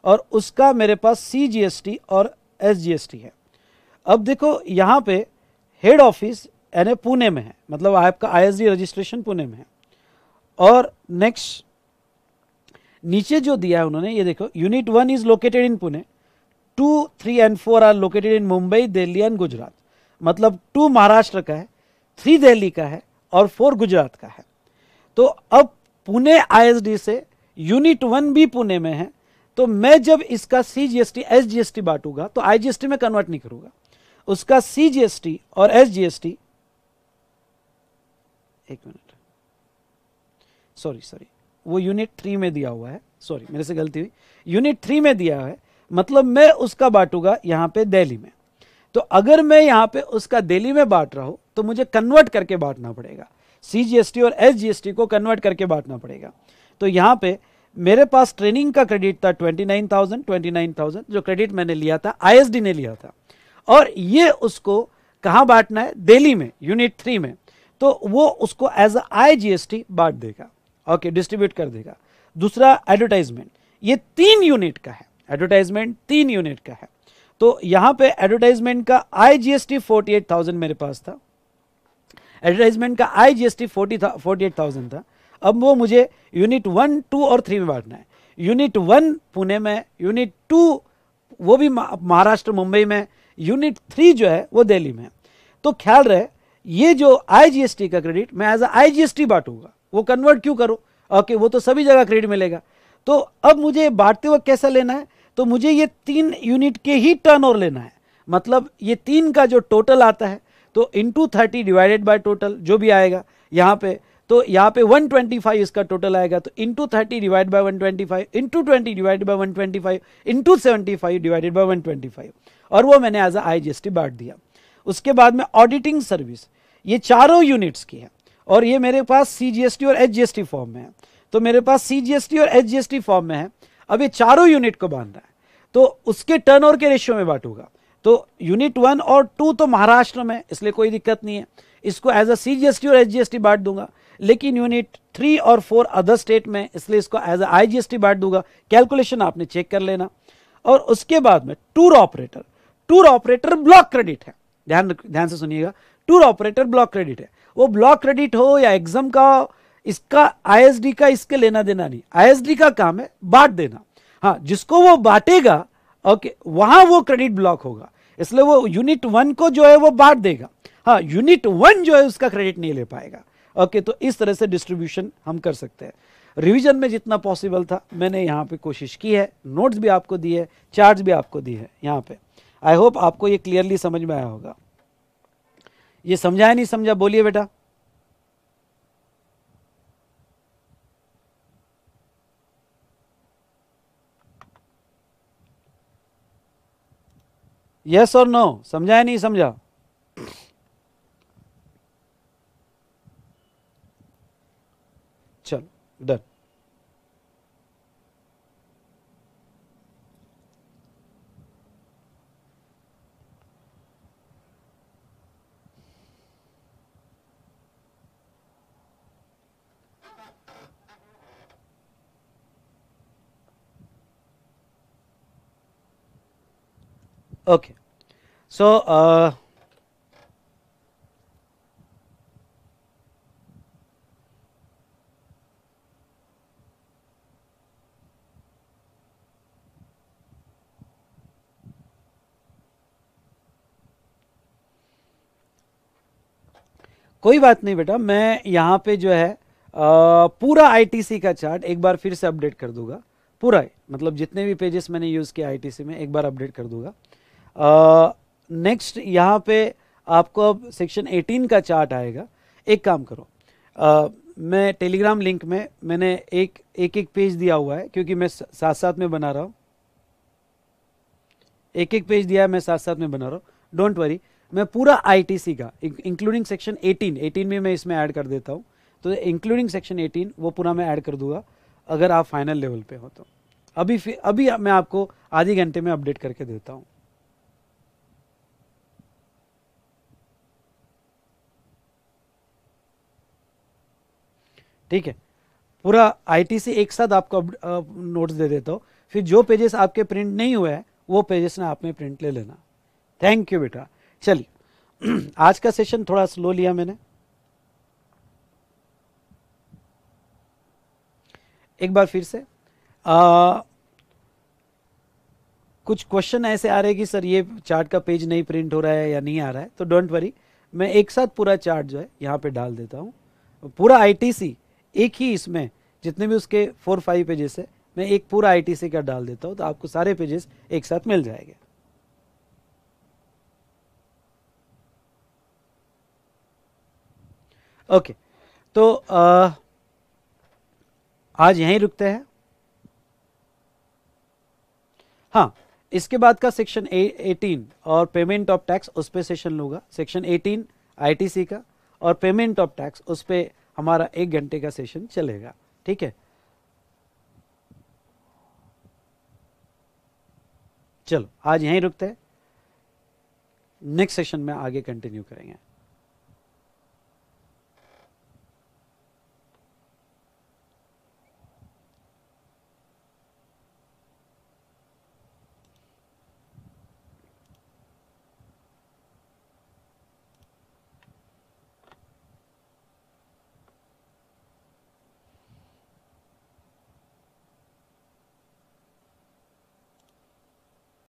और उसका मेरे पास सी जी एस टी और एस जी एस टी है अब देखो यहाँ पे हेड ऑफिस यानी पुणे में है मतलब आपका I S D registration Pune में है और नेक्स्ट नीचे जो दिया है उन्होंने ये देखो unit one is located in Pune two three and four are located in Mumbai Delhi and Gujarat मतलब टू महाराष्ट्र का है थ्री दिल्ली का है और फोर गुजरात का है तो अब पुणे आईएसडी से यूनिट वन भी पुणे में है तो मैं जब इसका C G S T S G S T बांटूंगा तो आई जी एस टी में कन्वर्ट नहीं करूंगा उसका सी जी एस टी और एस जी एस टी एक मिनट सॉरी सॉरी वो यूनिट थ्री में दिया हुआ है सॉरी मेरे से गलती हुई यूनिट थ्री में दिया है मतलब मैं उसका बांटूंगा यहां पे दिल्ली में तो अगर मैं यहां पे उसका दिल्ली में बांट रहा हूं तो मुझे कन्वर्ट करके बांटना पड़ेगा सी जी एस टी और एस जी एस टी को कन्वर्ट करके बांटना पड़ेगा तो यहां पे मेरे पास ट्रेनिंग का क्रेडिट था 29,000 29,000 जो क्रेडिट मैंने लिया था आईएसडी ने लिया था और ये उसको कहाँ बांटना है दिल्ली में यूनिट थ्री में तो वो उसको एज आई जी बांट देगा ओके डिस्ट्रीब्यूट कर देगा दूसरा एडवर्टाइजमेंट ये तीन यूनिट का है एडवर्टाइजमेंट तीन यूनिट का है तो यहाँ पे एडवर्टाइजमेंट का I G S T forty eight thousand मेरे पास था एडवर्टाइजमेंट का I G S T forty forty eight thousand था अब वो मुझे यूनिट वन टू और थ्री में बांटना है यूनिट वन पुणे में यूनिट टू वो भी महाराष्ट्र मुंबई में यूनिट थ्री जो है वो दिल्ली में तो ख्याल रहे ये जो आईजीएसटी का क्रेडिट मैं एज आई जी बांटूंगा वो कन्वर्ट क्यों करो ओके वो तो सभी जगह क्रेडिट मिलेगा तो अब मुझे बांटते वक्त कैसा लेना है तो मुझे ये तीन यूनिट के ही टर्न लेना है मतलब ये तीन का जो टोटल आता है तो into thirty divided by total जो भी आएगा यहाँ पे तो यहाँ पे 125 इसका टोटल आएगा तो into thirty divide by one twenty five into twenty divide by one twenty five into seventy five divided by one twenty five और वो मैंने as I G S T बांट दिया उसके बाद में ऑडिटिंग सर्विस ये चारों यूनिट्स की है और ये मेरे पास सी जी एस टी और H G S T form में है तो मेरे पास सी जी एस टी और H G S T form में है अब ये चारों यूनिट को बांध रहा है तो उसके टर्न ओवर के रेशियो में बांटूंगा तो यूनिट वन और टू तो महाराष्ट्र में इसलिए कोई दिक्कत नहीं है इसको as a C G S T और एच जी एस टी बांट दूंगा लेकिन यूनिट थ्री और फोर अदर स्टेट में इसलिए इसको एज ए आईजीएसटी बांट दूंगा कैलकुलेशन आपने चेक कर लेना और उसके बाद में tour operator tour operator block credit है ध्यान ध्यान से सुनिएगा टूर ऑपरेटर ब्लॉक क्रेडिट है वो ब्लॉक क्रेडिट हो या एग्जाम का इसका आईएसडी का इसके लेना देना नहीं आईएसडी का काम है बांट देना हाँ जिसको वो बांटेगा ओके वहां वो क्रेडिट ब्लॉक होगा इसलिए वो यूनिट वन को जो है वो बांट देगा हाँ यूनिट वन जो है उसका क्रेडिट नहीं ले पाएगा ओके तो इस तरह से डिस्ट्रीब्यूशन हम कर सकते हैं रिवीजन में जितना पॉसिबल था मैंने यहाँ पे कोशिश की है नोट्स भी आपको दी है चार्ट भी आपको दी है यहाँ पे आई होप आपको ये क्लियरली समझ में आया होगा ये समझाया नहीं समझा बोलिए बेटा यस और नो समझाया नहीं समझा done. Okay. So, uh, कोई बात नहीं बेटा मैं यहाँ पे जो है आ, पूरा आईटीसी का चार्ट एक बार फिर से अपडेट कर दूंगा पूरा मतलब जितने भी पेजेस मैंने यूज़ किया आईटीसी में एक बार अपडेट कर दूंगा नेक्स्ट यहाँ पे आपको अब सेक्शन 18 का चार्ट आएगा एक काम करो आ, मैं टेलीग्राम लिंक में मैंने एक एक एक पेज दिया हुआ है क्योंकि मैं साथ साथ में बना रहा हूँ एक एक पेज दिया है मैं साथ साथ में बना रहा हूँ डोंट वरी मैं पूरा आईटीसी का इंक्लूडिंग सेक्शन 18 18 में मैं इसमें ऐड कर देता हूँ तो इंक्लूडिंग सेक्शन 18 वो पूरा मैं ऐड कर दूंगा अगर आप फाइनल लेवल पे हो तो अभी अभी मैं आपको आधे घंटे में अपडेट करके देता हूँ ठीक है पूरा आईटीसी एक साथ आपको नोट्स दे देता हूँ फिर जो पेजेस आपके प्रिंट नहीं हुए हैं वो पेजेस ना आप में प्रिंट ले लेना थैंक यू बेटा चलिए [CLEARS THROAT] आज का सेशन थोड़ा स्लो लिया मैंने एक बार फिर से आ, कुछ क्वेश्चन ऐसे आ रहे हैं कि सर ये चार्ट का पेज नहीं प्रिंट हो रहा है या नहीं आ रहा है तो डोंट वरी मैं एक साथ पूरा चार्ट जो है यहाँ पे डाल देता हूँ पूरा आईटीसी एक ही इसमें जितने भी उसके फोर फाइव पेजेस है मैं एक पूरा आईटीसी का डाल देता हूँ तो आपको सारे पेजेस एक साथ मिल जाएंगे ओके तो आ, आज यहीं रुकते हैं हाँ इसके बाद का सेक्शन एटीन और पेमेंट ऑफ टैक्स उस पर सेशन लूंगा सेक्शन एटीन आईटीसी का और पेमेंट ऑफ टैक्स उस पर हमारा एक घंटे का सेशन चलेगा ठीक है चलो आज यहीं रुकते हैं नेक्स्ट सेशन में आगे कंटिन्यू करेंगे